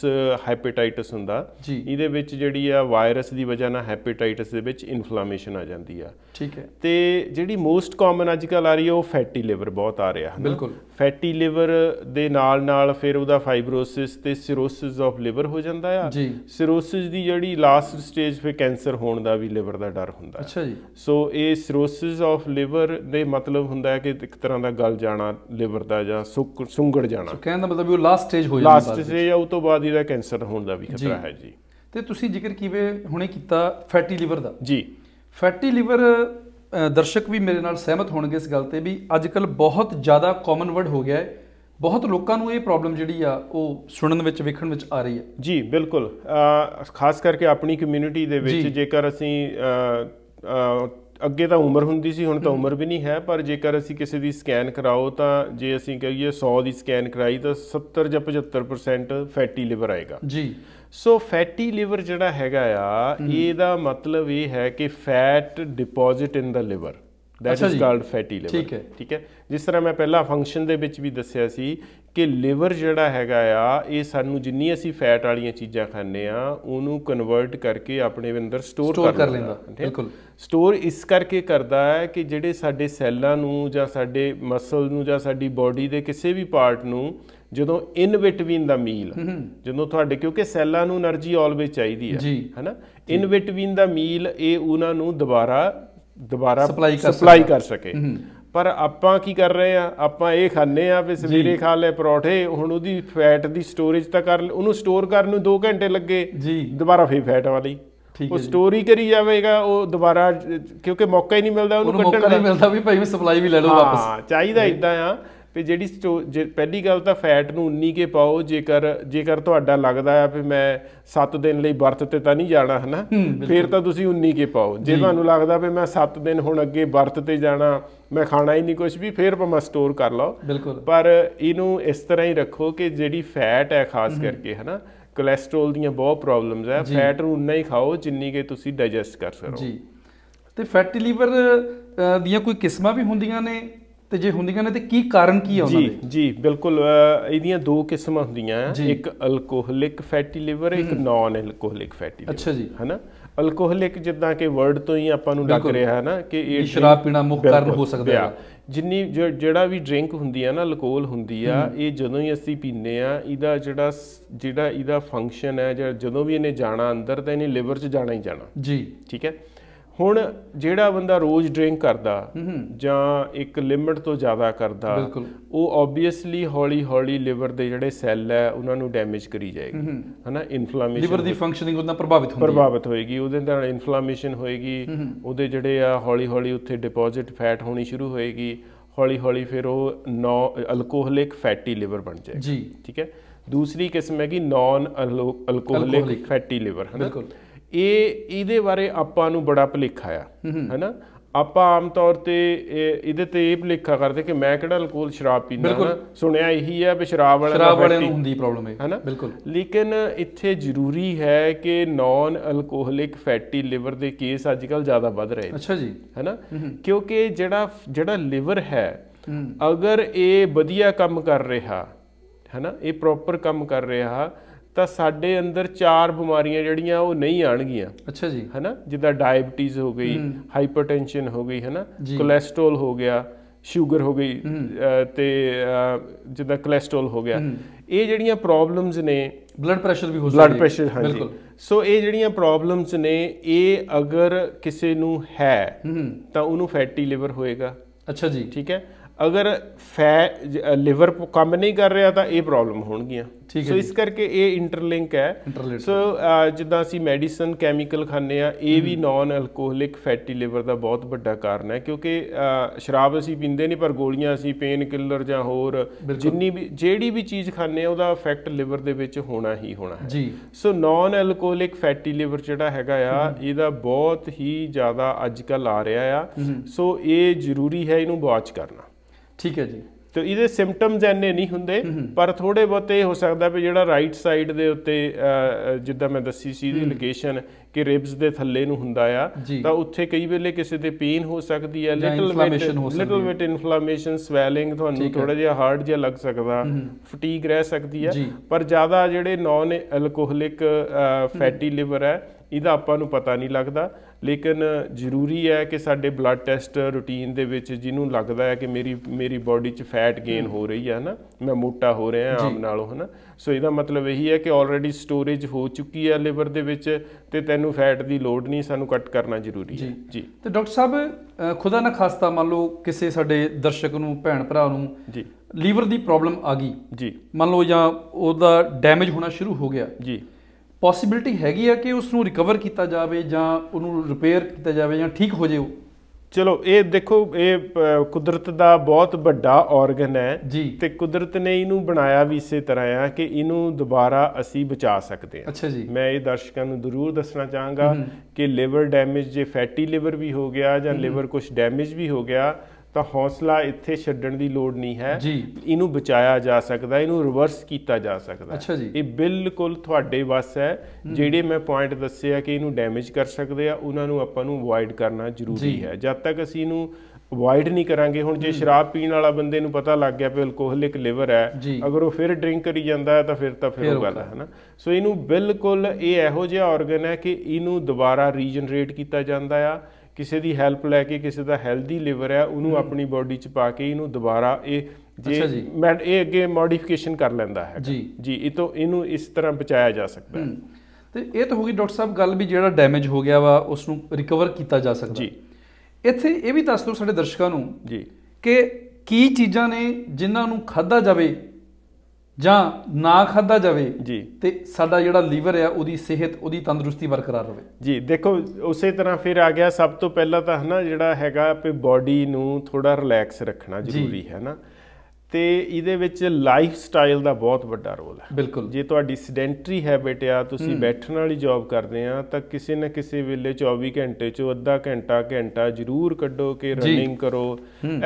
ਹੈਪੇਟਾਈਟਸ ਹੁੰਦਾ ਇਹਦੇ ਵਿੱਚ ਜਿਹੜੀ ਆ ਵਾਇਰਸ ਦੀ ਵਜ੍ਹਾ ਨਾਲ ਹੈਪੇਟਾਈਟਸ ਦੇ ਵਿੱਚ ਇਨਫਲੇਮੇਸ਼ਨ ਆ ਜਾਂਦੀ ਆ ਠੀਕ ਹੈ ਤੇ ਜਿਹੜੀ ਮੋਸਟ ਕਾਮਨ ਅੱਜ ਕੱਲ ਆ ਰਹੀ ਹੈ ਉਹ ਫੈਟੀ ਲਿਵਰ ਬਹੁਤ ਆ ਰਿਹਾ ਹੈ ਬਿਲਕੁਲ ਫੈਟੀ ਲਿਵਰ ਦੇ ਨਾਲ ਨਾਲ ਫਿਰ ਉਹਦਾ ਫਾਈਬਰੋਸਿਸ ਤੇ ਸਿਰੋਸਿਸ ਆਫ ਲਿਵਰ ਹੋ ਜਾਂਦਾ ਆ ਸਿਰੋਸਿਸ ਦੀ ਜਿਹੜੀ ਲਾਸਟ ਸਟੇਜ ਫਿਰ ਕੈਂਸਰ ਹੋਣ ਦਾ ਵੀ ਲਿਵਰ ਦਾ ਡਰ ਹੁੰਦਾ ਅੱਛਾ ਜੀ ਸੋ ਇਹ ਸਿਰੋਸਿਸ ਆਫ ਲਿਵਰ ਦੇ ਮਤਲਬ ਹੁੰਦਾ ਹੈ ਕਿ ਇੱਕ ਤਰ੍ਹਾਂ ਦਾ ਗਲ ਜਾਣਾ ਲਿਵਰ ਦਾ ਜਾਂ ਸੁੰਗੜ ਜਾਣਾ ਸੋ ਕਹਿਣ ਦਾ ਮਤਲਬ ਵੀ ਉਹ ਲਾਸਟ ਸਟੇਜ ਹੋ ਜਾਂਦਾ ਲਾਸਟ ਸਟੇਜ ਆ ਉਸ ਤੋਂ ਬਾਅਦ ਇਹਦਾ ਕੈਂਸਰ ਹੋਣ ਦਾ ਵੀ ਖਤਰਾ ਹੈ ਜੀ ਤੇ ਤੁਸੀਂ ਜ਼ਿਕਰ ਕਿਵੇਂ ਹੁਣੇ ਕੀਤਾ ਫੈਟੀ ਲਿਵਰ ਦਾ ਜੀ ਫੈਟੀ ਲੀਵਰ ਦਰਸ਼ਕ ਵੀ ਮੇਰੇ ਨਾਲ ਸਹਿਮਤ ਹੋਣਗੇ ਇਸ ਗੱਲ ਤੇ ਵੀ ਅੱਜਕੱਲ ਬਹੁਤ ਜ਼ਿਆਦਾ ਕਾਮਨ ਵਰਡ ਹੋ ਗਿਆ ਹੈ ਬਹੁਤ ਲੋਕਾਂ ਨੂੰ ਇਹ ਪ੍ਰੋਬਲਮ ਜਿਹੜੀ ਆ ਉਹ ਸੁਣਨ ਵਿੱਚ ਵੇਖਣ ਵਿੱਚ ਆ ਰਹੀ ਹੈ ਜੀ ਬਿਲਕੁਲ ਖਾਸ ਕਰਕੇ ਆਪਣੀ ਕਮਿਊਨਿਟੀ ਦੇ ਵਿੱਚ ਜੇਕਰ ਅਸੀਂ ਅੱਗੇ ਤਾਂ ਉਮਰ ਹੁੰਦੀ ਸੀ ਹੁਣ ਤਾਂ ਉਮਰ ਵੀ ਨਹੀਂ ਹੈ ਪਰ ਜੇਕਰ ਅਸੀਂ ਕਿਸੇ ਦੀ ਸਕੈਨ ਕਰਾਓ ਤਾਂ ਜੇ ਅਸੀਂ ਕਹੀਏ 100 ਦੀ ਸਕੈਨ ਕਰਾਈ ਤਾਂ 70 ਜਾਂ 75% ਫੈਟੀ ਲਿਵਰ ਆਏਗਾ ਜੀ ਸੋ ਫੈਟੀ ਲਿਵਰ ਜਿਹੜਾ ਹੈਗਾ ਆ ਇਹਦਾ ਮਤਲਬ ਇਹ ਹੈ ਕਿ fat deposit in the liver that is called fatty liver ਠੀਕ ਹੈ ਠੀਕ ਹੈ ਜਿਸ ਤਰ੍ਹਾਂ ਮੈਂ ਪਹਿਲਾਂ ਫੰਕਸ਼ਨ ਦੇ ਵਿੱਚ ਵੀ ਦੱਸਿਆ ਸੀ ਕਿ ਲਿਵਰ ਜਿਹੜਾ ਹੈਗਾ ਆ ਇਹ ਸਾਨੂੰ ਜਿੰਨੀ ਅਸੀਂ ਫੈਟ ਵਾਲੀਆਂ ਚੀਜ਼ਾਂ ਖਾਂਦੇ ਆ ਉਹਨੂੰ ਕਨਵਰਟ ਕਰਕੇ ਆਪਣੇ ਅੰਦਰ ਸਟੋਰ ਕਰ ਲੈਂਦਾ ਬਿਲਕੁਲ ਸਟੋਰ ਇਸ ਕਰਕੇ ਕਰਦਾ ਹੈ ਕਿ ਜਿਹੜੇ ਸਾਡੇ ਸੈੱਲਾਂ ਨੂੰ ਜਾਂ ਸਾਡੇ ਮਸਲ ਨੂੰ ਜਾਂ ਸਾਡੀ ਬਾਡੀ ਦੇ ਕਿਸੇ ਵੀ ਪਾਰਟ ਨੂੰ ਜਦੋਂ ਇਨ ਬਿਟਵੀਨ ਦਾ ਮੀਲ ਜਦੋਂ ਤੁਹਾਡੇ ਕਿਉਂਕਿ ਸੈੱਲਾਂ ਨੂੰ એનર્ਜੀ ਆਲਵੇਜ਼ ਚਾਹੀਦੀ ਹੈ ਹੈਨਾ ਇਨ ਬਿਟਵੀਨ ਦਾ ਮੀਲ ਇਹ ਉਹਨਾਂ ਨੂੰ ਦੁਬਾਰਾ ਦੁਬਾਰਾ ਸਪਲਾਈ ਕਰ ਸਕੇ ਪਰ ਆਪਾਂ ਕੀ ਕਰ ਰਹੇ ਆ ਆਪਾਂ ਇਹ ਖਾਣੇ ਆ ਵੀ ਸਵੇਰੇ ਖਾ ਲੈ ਪਰੌਠੇ ਹੁਣ ਉਹਦੀ ਫੈਟ ਦੀ ਸਟੋਰੇਜ ਤਾਂ ਕਰ ਉਹਨੂੰ ਸਟੋਰ ਕਰਨ ਨੂੰ 2 ਘੰਟੇ ਲੱਗੇ ਦੁਬਾਰਾ ਫੇਰ ਫੈਟ ਵਾਲੀ ਉਹ ਸਟੋਰੀ ਕਰੀ ਜਾਵੇਗਾ ਉਹ ਦੁਬਾਰਾ ਕਿਉਂਕਿ ਮੌਕਾ ਹੀ ਨਹੀਂ ਮਿਲਦਾ ਉਹਨੂੰ ਕੱਢਣ ਦਾ ਮੌਕਾ ਨਹੀਂ ਮਿਲਦਾ ਵੀ ਭਾਈ ਮੈਂ ਸਪਲਾਈ ਵੀ ਲੈ ਲਓ ਵਾਪਸ ਹਾਂ ਚਾਹੀਦਾ ਇਦਾਂ ਆ ਵੀ ਜਿਹੜੀ ਪਹਿਲੀ ਗੱਲ ਤਾਂ ਫੈਟ ਨੂੰ 19 ਕੇ ਪਾਓ ਜੇਕਰ ਜੇਕਰ ਤੁਹਾਡਾ ਲੱਗਦਾ ਆ ਵੀ ਮੈਂ 7 ਦਿਨ ਲਈ ਵਰਤ ਤੇ ਤਾਂ ਨਹੀਂ ਜਾਣਾ ਹਨਾ ਫਿਰ ਤਾਂ ਤੁਸੀਂ 19 ਕੇ ਪਾਓ ਜੇ ਤੁਹਾਨੂੰ ਲੱਗਦਾ ਵੀ ਮੈਂ 7 ਦਿਨ ਹੁਣ ਅੱਗੇ ਵਰਤ ਤੇ ਜਾਣਾ ਮੈਂ ਖਾਣਾ ਹੀ ਨਹੀਂ ਕੁਝ ਵੀ ਫੇਰ ਭਾਵੇਂ ਸਟੋਰ ਕਰ ਲਓ ਪਰ ਇਹਨੂੰ ਇਸ ਤਰ੍ਹਾਂ ਹੀ ਰੱਖੋ ਕਿ ਜਿਹੜੀ ਫੈਟ ਹੈ ਖਾਸ ਕਰਕੇ ਹਨਾ ਕੋਲੇਸਟ੍ਰੋਲ ਦੀਆਂ ਬਹੁਤ ਪ੍ਰੋਬਲਮਸ ਹੈ ਫੈਟ ਨੂੰ ਉਨਾ ਹੀ ਖਾਓ ਜਿੰਨੀ ਕਿ ਤੁਸੀਂ ਡਾਈਜੈਸਟ ਕਰ ਸਕੋ ਜੀ ਤੇ ਫੈਟੀ ਲੀਵਰ ਦੀਆਂ ਕੋਈ ਕਿਸਮਾਂ ਵੀ ਹੁੰਦੀਆਂ ਨੇ ਤੇ ਜੇ ਹੁੰਦੀਆਂ ਨੇ ਤੇ ਕੀ ਕਾਰਨ ਕੀ ਆ ਉਹਨਾਂ ਦੇ ਜੀ ਜੀ ਬਿਲਕੁਲ ਇਹਦੀਆਂ ਦੋ ਕਿਸਮਾਂ ਹੁੰਦੀਆਂ ਇੱਕ ਅਲਕੋਹਲਿਕ ਫੈਟੀ ਲਿਵਰ ਇੱਕ ਨਾਨ ਅਲਕੋਹਲਿਕ ਫੈਟੀ ਲਿਵਰ ਅੱਛਾ ਜੀ ਹਨਾ ਅਲਕੋਹਲਿਕ ਜਿੱਦਾਂ ਕਿ ਵਰਡ ਤੋਂ ਹੀ ਆਪਾਂ ਨੂੰ ਲੱਗ ਰਿਹਾ ਹੈ ਨਾ ਕਿ ਇਹ ਸ਼ਰਾਬ ਪੀਣਾ ਮੁੱਖ ਕਾਰਨ ਹੋ ਸਕਦਾ ਹੈ ਜਿੰਨੀ ਜਿਹੜਾ ਵੀ ਡਰਿੰਕ ਹੁੰਦੀ ਆ ਨਾ ਅਲਕੋਹਲ ਹੁੰਦੀ ਆ ਇਹ ਜਦੋਂ ਹੀ ਅਸੀਂ ਪੀਨੇ ਆ ਇਹਦਾ ਜਿਹੜਾ ਜਿਹੜਾ ਇਹਦਾ ਫੰਕਸ਼ਨ ਹੈ ਜਦੋਂ ਵੀ ਇਹਨੇ ਜਾਣਾ ਅੰਦਰ ਤਾਂ ਇਹਨੇ ਲਿਵਰ 'ਚ ਜਾਣਾ ਹੀ ਜਾਣਾ ਜੀ ਠੀਕ ਹੈ ਹੁਣ ਜਿਹੜਾ ਬੰਦਾ ਰੋਜ਼ ਡਰਿੰਕ ਕਰਦਾ ਜਾਂ ਇੱਕ ਲਿਮਟ ਤੋਂ ਜ਼ਿਆਦਾ ਕਰਦਾ ਉਹ ਆਬਵੀਅਸਲੀ ਹੌਲੀ ਹੌਲੀ ਲਿਵਰ ਦੇ ਜਿਹੜੇ ਸੈੱਲ ਹੈ ਉਹਨਾਂ ਨੂੰ ਡੈਮੇਜ ਕਰੀ ਜਾਏਗੀ ਹਨਾ ਇਨਫਲੇਮੇਸ਼ਨ ਲਿਵਰ ਦੀ ਫੰਕਸ਼ਨਿੰਗ ਉਹਨਾਂ ਪ੍ਰਭਾਵਿਤ ਹੁੰਦੀ ਪ੍ਰਭਾਵਿਤ ਹੋਏਗੀ ਉਹਦੇ ਨਾਲ ਇਨਫਲੇਮੇਸ਼ਨ ਹੋਏਗੀ ਉਹਦੇ ਜਿਹੜੇ ਆ ਹੌਲੀ ਹੌਲੀ ਉੱਥੇ ਡਿਪੋਜ਼ਿਟ ਫੈਟ ਹੋਣੀ ਸ਼ੁਰੂ ਹੋਏਗੀ ਹੌਲੀ ਹੌਲੀ ਫਿਰ ਉਹ ਨੋ ਅਲਕੋਹਲਿਕ ਫੈਟੀ ਲਿਵਰ ਬਣ ਜਾਏਗਾ ਜੀ ਠੀਕ ਹੈ ਦੂਸਰੀ ਕਿਸਮ ਹੈਗੀ ਨੋਨ ਅਲਕੋਹਲਿਕ ਫੈਟੀ ਲਿਵਰ ਹਨਾ ਬਿਲਕੁਲ ਇਹ ਇਹਦੇ ਬਾਰੇ ਆਪਾਂ ਨੂੰ ਬੜਾ ਭਲੇਖਾ ਆ ਹੈਨਾ ਆਪਾਂ ਆਮ ਤੌਰ ਤੇ ਇਹਦੇ ਤੇ ਇਹ ਭਲੇਖਾ ਕਰਦੇ ਕਿ ਮੈਂ ਕਿਹੜਾ ਅਲਕੋਹਲ ਸ਼ਰਾਬ ਪੀਂਦਾ ਹਾਂ ਸੁਣਿਆ ਇਹੀ ਹੈ ਵੀ ਸ਼ਰਾਬ ਵਾਲਿਆਂ ਨੂੰ ਸ਼ਰਾਬ ਵਾਲਿਆਂ ਨੂੰ ਹੁੰਦੀ ਪ੍ਰੋਬਲਮ ਹੈ ਹੈਨਾ ਬਿਲਕੁਲ ਲੇਕਿਨ ਇੱਥੇ ਜ਼ਰੂਰੀ ਹੈ ਕਿ ਨਾਨ ਅਲਕੋਹਲਿਕ ਫੈਟੀ ਲਿਵਰ ਦੇ ਕੇਸ ਅੱਜਕੱਲ ਜ਼ਿਆਦਾ ਵੱਧ ਰਹੇ ਨੇ ਅੱਛਾ ਜੀ ਹੈਨਾ ਕਿਉਂਕਿ ਜਿਹੜਾ ਜਿਹੜਾ ਲਿਵਰ ਹੈ ਅਗਰ ਇਹ ਵਧੀਆ ਕੰਮ ਕਰ ਰਿਹਾ ਹੈਨਾ ਇਹ ਪ੍ਰੋਪਰ ਕੰਮ ਕਰ ਰਿਹਾ ਤਾਂ ਸਾਡੇ ਅੰਦਰ ਚਾਰ ਬਿਮਾਰੀਆਂ ਜਿਹੜੀਆਂ ਉਹ ਨਹੀਂ ਆਣਗੀਆਂ ਅੱਛਾ ਜੀ ਹੈਨਾ ਜਿੱਦਾਂ ਡਾਇਬੀਟੀਜ਼ ਹੋ ਗਈ ਹਾਈਪਰਟੈਂਸ਼ਨ ਹੋ ਗਈ ਹੈਨਾ ਕੋਲੇਸਟ੍ਰੋਲ ਹੋ ਗਿਆ ਸ਼ੂਗਰ ਹੋ ਗਈ ਤੇ ਜਿੱਦਾਂ ਕੋਲੇਸਟ੍ਰੋਲ ਹੋ ਗਿਆ ਇਹ ਜਿਹੜੀਆਂ ਪ੍ਰੋਬਲਮਸ ਨੇ ਬਲੱਡ ਪ੍ਰੈਸ਼ਰ ਵੀ ਹੋ ਸਕਦਾ ਬਲੱਡ ਪ੍ਰੈਸ਼ਰ ਹਾਂਜੀ ਸੋ ਇਹ ਜਿਹੜੀਆਂ ਪ੍ਰੋਬਲਮਸ ਨੇ ਇਹ ਅਗਰ ਕਿਸੇ ਨੂੰ ਹੈ ਤਾਂ ਉਹਨੂੰ ਫੈਟੀ ਲਿਵਰ ਹੋਏਗਾ ਅੱਛਾ ਜੀ ਠੀਕ ਹੈ ਅਗਰ ਫੈ ਲਿਵਰ ਕੰਮ ਨਹੀਂ ਕਰ ਰਿਹਾ ਤਾਂ ਇਹ ਪ੍ਰੋਬਲਮ ਹੋਣਗੀਆਂ ਸੋ ਇਸ ਕਰਕੇ ਇਹ ਇੰਟਰਲਿੰਕ ਹੈ ਸੋ ਜਿੱਦਾਂ ਅਸੀਂ ਮੈਡੀਸਨ ਕੈਮੀਕਲ ਖਾਂਦੇ ਆ ਇਹ ਵੀ ਨਾਨ ਅਲਕੋਹਲਿਕ ਫੈਟੀ ਲਿਵਰ ਦਾ ਬਹੁਤ ਵੱਡਾ ਕਾਰਨ ਹੈ ਕਿਉਂਕਿ ਸ਼ਰਾਬ ਅਸੀਂ ਪੀਂਦੇ ਨਹੀਂ ਪਰ ਗੋਲੀਆਂ ਅਸੀਂ ਪੇਨ ਕਿਲਰ ਜਾਂ ਹੋਰ ਜਿੰਨੀ ਵੀ ਜਿਹੜੀ ਵੀ ਚੀਜ਼ ਖਾਂਦੇ ਆ ਉਹਦਾ ਇਫੈਕਟ ਲਿਵਰ ਦੇ ਵਿੱਚ ਹੋਣਾ ਹੀ ਹੋਣਾ ਹੈ ਜੀ so non alcoholic fatty liver ਜਿਹੜਾ ਹੈਗਾ ਆ ਇਹਦਾ ਬਹੁਤ ਹੀ ਜ਼ਿਆਦਾ ਅੱਜ ਕੱਲ ਆ ਰਿਹਾ ਆ ਸੋ ਇਹ ਜ਼ਰੂਰੀ ਹੈ ਇਹਨੂੰ ਵਾਚ ਕਰਨਾ ਠੀਕ ਹੈ ਜੀ ਤੇ ਇਹਦੇ ਸਿੰਪਟਮਸ ਐਨੇ ਨਹੀਂ ਹੁੰਦੇ ਪਰ ਥੋੜੇ ਬਹੁਤ ਇਹ ਹੋ ਸਕਦਾ ਵੀ ਜਿਹੜਾ ਰਾਈਟ ਸਾਈਡ ਦੇ ਉੱਤੇ ਜਿੱਦਾਂ ਮੈਂ ਦੱਸੀ ਸੀ ਦੀ ਲੋਕੇਸ਼ਨ ਕਿ ਰਿਬਸ ਦੇ ਥੱਲੇ ਨੂੰ ਹੁੰਦਾ ਆ ਤਾਂ ਉੱਥੇ ਕਈ ਵੇਲੇ ਕਿਸੇ ਤੇ ਪੇਨ ਹੋ ਸਕਦੀ ਹੈ little bit little bit inflammation swelling ਤੁਹਾਨੂੰ ਥੋੜਾ ਜਿਹਾ ਹਾਰਡ ਜਿਹਾ ਲੱਗ ਸਕਦਾ ਫਟੀਗ ਰਹਿ ਸਕਦੀ ਹੈ ਪਰ ਜ਼ਿਆਦਾ ਜਿਹੜੇ ਨੌਨ ਅਲਕੋਹਲਿਕ ਫੈਟੀ ਲਿਵਰ ਹੈ ਇਹਦਾ ਆਪਾਂ ਨੂੰ ਪਤਾ ਨਹੀਂ ਲੱਗਦਾ ਲੇਕਿਨ ਜ਼ਰੂਰੀ ਹੈ ਕਿ ਸਾਡੇ ਬਲੱਡ ਟੈਸਟ ਰੁਟੀਨ ਦੇ ਵਿੱਚ ਜਿਹਨੂੰ ਲੱਗਦਾ ਹੈ ਕਿ ਮੇਰੀ ਮੇਰੀ ਬਾਡੀ 'ਚ ਫੈਟ ਗੇਨ ਹੋ ਰਹੀ ਹੈ ਨਾ ਮੈਂ ਮੋਟਾ ਹੋ ਰਿਹਾ ਆਮ ਨਾਲੋਂ ਹਨਾ ਸੋ ਇਹਦਾ ਮਤਲਬ ਇਹੀ ਹੈ ਕਿ ਆਲਰੇਡੀ ਸਟੋਰੇਜ ਹੋ ਚੁੱਕੀ ਹੈ ਲਿਵਰ ਦੇ ਵਿੱਚ ਤੇ ਤੈਨੂੰ ਫੈਟ ਦੀ ਲੋੜ ਨਹੀਂ ਸਾਨੂੰ ਕੱਟ ਕਰਨਾ ਜ਼ਰੂਰੀ ਹੈ ਜੀ ਤੇ ਡਾਕਟਰ ਸਾਹਿਬ ਖੁਦਾ ਨਾ ਖਾਸਤਾ ਮੰਨ ਲਓ ਕਿਸੇ ਸਾਡੇ ਦਰਸ਼ਕ ਨੂੰ ਭੈਣ ਭਰਾ ਨੂੰ ਜੀ ਲੀਵਰ ਦੀ ਪ੍ਰੋਬਲਮ ਆ ਗਈ ਜੀ ਮੰਨ ਲਓ ਜਾਂ ਉਹਦਾ ਡੈਮੇਜ ਹੋਣਾ ਸ਼ੁਰੂ ਹੋ ਗਿਆ ਜੀ ਪੋਸਿਬਿਲਟੀ ਹੈਗੀ ਆ ਕਿ ਉਸ ਨੂੰ ਰਿਕਵਰ ਕੀਤਾ ਜਾਵੇ ਜਾਂ ਉਹਨੂੰ ਰਿਪੇਅਰ ਕੀਤਾ ਜਾਵੇ ਜਾਂ ਠੀਕ ਹੋ ਜਾਵੇ ਚਲੋ ਇਹ ਦੇਖੋ ਇਹ ਕੁਦਰਤ ਦਾ ਬਹੁਤ ਵੱਡਾ ਆਰਗਨ ਹੈ ਤੇ ਕੁਦਰਤ ਨੇ ਇਹਨੂੰ ਬਣਾਇਆ ਵੀ ਇਸੇ ਤਰ੍ਹਾਂ ਆ ਕਿ ਇਹਨੂੰ ਦੁਬਾਰਾ ਅਸੀਂ ਬਚਾ ਸਕਦੇ ਹਾਂ ਅੱਛਾ ਜੀ ਮੈਂ ਇਹ ਦਰਸ਼ਕਾਂ ਨੂੰ ਜ਼ਰੂਰ ਦੱਸਣਾ ਚਾਹਾਂਗਾ ਕਿ ਲਿਵਰ ਡੈਮੇਜ ਜੇ ਫੈਟੀ ਲਿਵਰ ਵੀ ਹੋ ਗਿਆ ਜਾਂ ਲਿਵਰ ਕੁਝ ਡੈਮੇਜ ਵੀ ਹੋ ਗਿਆ ਤਾਂ ਹੌਸਲਾ ਇੱਥੇ ਛੱਡਣ ਦੀ ਲੋੜ ਨਹੀਂ ਹੈ ਇਹਨੂੰ ਬਚਾਇਆ ਜਾ ਸਕਦਾ ਇਹਨੂੰ ਰਿਵਰਸ ਕੀਤਾ ਜਾ ਸਕਦਾ ਇਹ ਬਿਲਕੁਲ ਤੁਹਾਡੇ ਵੱਸ ਹੈ ਜਿਹੜੇ ਮੈਂ ਪੁਆਇੰਟ ਦੱਸਿਆ ਕਿ ਇਹਨੂੰ ਡੈਮੇਜ ਕਰ ਸਕਦੇ ਆ ਉਹਨਾਂ ਨੂੰ ਆਪਾਂ ਨੂੰ ਅਵੋਇਡ ਕਰਨਾ ਜ਼ਰੂਰੀ ਹੈ ਜਦ ਤੱਕ ਅਸੀਂ ਇਹਨੂੰ ਅਵੋਇਡ ਨਹੀਂ ਕਰਾਂਗੇ ਹੁਣ ਜੇ ਸ਼ਰਾਬ ਪੀਣ ਵਾਲਾ ਬੰਦੇ ਨੂੰ ਪਤਾ ਲੱਗ ਗਿਆ ਵੀ ਅਲਕੋਹਲਿਕ ਲਿਵਰ ਹੈ ਅਗਰ ਉਹ ਫਿਰ ਡਰਿੰਕ ਕਰੀ ਜਾਂਦਾ ਹੈ ਤਾਂ ਫਿਰ ਤਾਂ ਫਿਰ ਉਹ ਗੱਲ ਹੈ ਨਾ ਸੋ ਇਹਨੂੰ ਬਿਲਕੁਲ ਇਹ ਇਹੋ ਜਿਹਾ ਆਰਗਨ ਹੈ ਕਿ ਇਹਨੂੰ ਦੁਬਾਰਾ ਰੀਜਨਰੇਟ ਕੀਤਾ ਜਾਂਦਾ ਆ ਕਿਸੇ ਦੀ ਹੈਲਪ ਲੈ ਕੇ ਕਿਸੇ ਦਾ ਹੈਲਦੀ ਲਿਵਰ ਹੈ ਉਹਨੂੰ ਆਪਣੀ ਬਾਡੀ 'ਚ ਪਾ ਕੇ ਇਹਨੂੰ ਦੁਬਾਰਾ ਇਹ ਜੇ ਮੈਂ ਇਹ ਅੱਗੇ ਮੋਡੀਫਿਕੇਸ਼ਨ ਕਰ ਲੈਂਦਾ ਹੈ ਜੀ ਇਹ ਤੋਂ ਇਹਨੂੰ ਇਸ ਤਰ੍ਹਾਂ ਬਚਾਇਆ ਜਾ ਸਕਦਾ ਹੈ ਤੇ ਇਹ ਤਾਂ ਹੋ ਗਈ ਡਾਕਟਰ ਸਾਹਿਬ ਗੱਲ ਵੀ ਜਿਹੜਾ ਡੈਮੇਜ ਹੋ ਗਿਆ ਵਾ ਉਸ ਨੂੰ ਰਿਕਵਰ ਕੀਤਾ ਜਾ ਸਕਦਾ ਜੀ ਇੱਥੇ ਇਹ ਵੀ ਦੱਸ ਦਿਓ ਸਾਡੇ ਦਰਸ਼ਕਾਂ ਨੂੰ ਜੀ ਕਿ ਕੀ ਚੀਜ਼ਾਂ ਨੇ ਜਿਨ੍ਹਾਂ ਨੂੰ ਖਾਦਾ ਜਾਵੇ ਜਾਂ ਨਾ ਖਾਦਾ ਜਾਵੇ ਜੀ ਤੇ ਸਾਡਾ ਜਿਹੜਾ ਲੀਵਰ ਆ ਉਹਦੀ ਸਿਹਤ ਉਹਦੀ ਤੰਦਰੁਸਤੀ ਬਰਕਰਾਰ ਰਵੇ ਜੀ ਦੇਖੋ ਉਸੇ ਤਰ੍ਹਾਂ ਫਿਰ ਆ ਗਿਆ ਸਭ ਤੋਂ ਪਹਿਲਾਂ ਤਾਂ ਹਨਾ ਜਿਹੜਾ ਹੈਗਾ ਵੀ ਬਾਡੀ ਨੂੰ ਥੋੜਾ ਰਿਲੈਕਸ ਰੱਖਣਾ ਜ਼ਰੂਰੀ ਹੈ ਨਾ ਤੇ ਇਹਦੇ ਵਿੱਚ ਲਾਈਫ ਸਟਾਈਲ ਦਾ ਬਹੁਤ ਵੱਡਾ ਰੋਲ ਹੈ ਬਿਲਕੁਲ ਜੇ ਤੁਹਾਡੀ ਸੈਡੈਂਟਰੀ ਹੈਬਿਟ ਆ ਤੁਸੀਂ ਬੈਠਣ ਵਾਲੀ ਜੌਬ ਕਰਦੇ ਆ ਤਾਂ ਕਿਸੇ ਨਾ ਕਿਸੇ ਵੇਲੇ 24 ਘੰਟੇ ਚੋਂ ਅੱਧਾ ਘੰਟਾ ਘੰਟਾ ਜ਼ਰੂਰ ਕੱਢੋ ਕਿ ਰਨਿੰਗ ਕਰੋ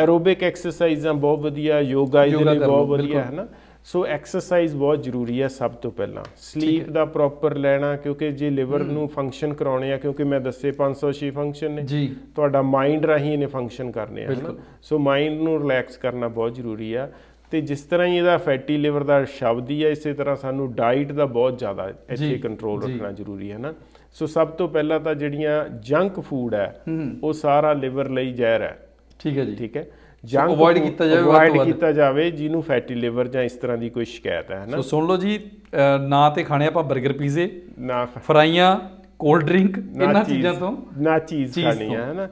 ਐਰੋਬਿਕ ਐਕਸਰਸਾਈਜ਼ਾਂ ਬਹੁਤ ਵਧੀਆ ਯੋਗਾ ਇਹਦੇ ਲਈ ਬਹੁਤ ਵਧੀਆ ਹੈ ਨਾ ਸੋ ਐਕਸਰਸਾਈਜ਼ ਬਹੁਤ ਜ਼ਰੂਰੀ ਹੈ ਸਭ ਤੋਂ ਪਹਿਲਾਂ ਸਲੀਪ ਦਾ ਪ੍ਰੋਪਰ ਲੈਣਾ ਕਿਉਂਕਿ ਜੇ ਲਿਵਰ ਨੂੰ ਫੰਕਸ਼ਨ ਕਰਾਉਣੇ ਆ ਕਿਉਂਕਿ ਮੈਂ ਦੱਸੇ 500 ਸ਼ੀ ਫੰਕਸ਼ਨ ਨੇ ਜੀ ਤੁਹਾਡਾ ਮਾਈਂਡ ਰਾਹੀਂ ਇਹਨੇ ਫੰਕਸ਼ਨ ਕਰਨੇ ਆ ਹਨਾ ਸੋ ਮਾਈਂਡ ਨੂੰ ਰਿਲੈਕਸ ਕਰਨਾ ਬਹੁਤ ਜ਼ਰੂਰੀ ਆ ਤੇ ਜਿਸ ਤਰ੍ਹਾਂ ਹੀ ਇਹਦਾ ਫੈਟੀ ਲਿਵਰ ਦਾ ਸ਼ਬਦ ਹੀ ਆ ਇਸੇ ਤਰ੍ਹਾਂ ਸਾਨੂੰ ਡਾਈਟ ਦਾ ਬਹੁਤ ਜ਼ਿਆਦਾ ਇੱਥੇ ਕੰਟਰੋਲ ਰੱਖਣਾ ਜ਼ਰੂਰੀ ਹੈ ਨਾ ਸੋ ਸਭ ਤੋਂ ਪਹਿਲਾਂ ਤਾਂ ਜਿਹੜੀਆਂ ਜੰਕ ਫੂਡ ਹੈ ਉਹ ਸਾਰਾ ਲਿਵਰ ਲਈ ਜ਼ਹਿਰ ਹੈ ਠੀਕ ਹੈ ਜੀ ਠੀਕ ਹੈ ਜੰਕ ਅਵੋਇਡ ਕੀਤਾ ਜਾਵੇ ਅਵੋਇਡ ਕੀਤਾ ਜਾਵੇ ਜਿਹਨੂੰ ਫੈਟੀ ਲਿਵਰ ਜਾਂ ਇਸ ਤਰ੍ਹਾਂ ਦੀ ਕੋਈ ਸ਼ਿਕਾਇਤ ਹੈ ਨਾ ਸੋ ਸੁਣ ਲਓ ਜੀ ਨਾ ਤੇ ਖਾਣੇ ਆਪਾਂ 버ਗਰ ਪੀਜ਼ੇ ਨਾ ਫਰਾਈਆਂ ਕੋਲਡ ਡਰਿੰਕ ਇਹਨਾਂ ਚੀਜ਼ਾਂ ਤੋਂ ਨਾ ਚੀਜ਼ ਖਾਣੀ ਹੈ ਨਾ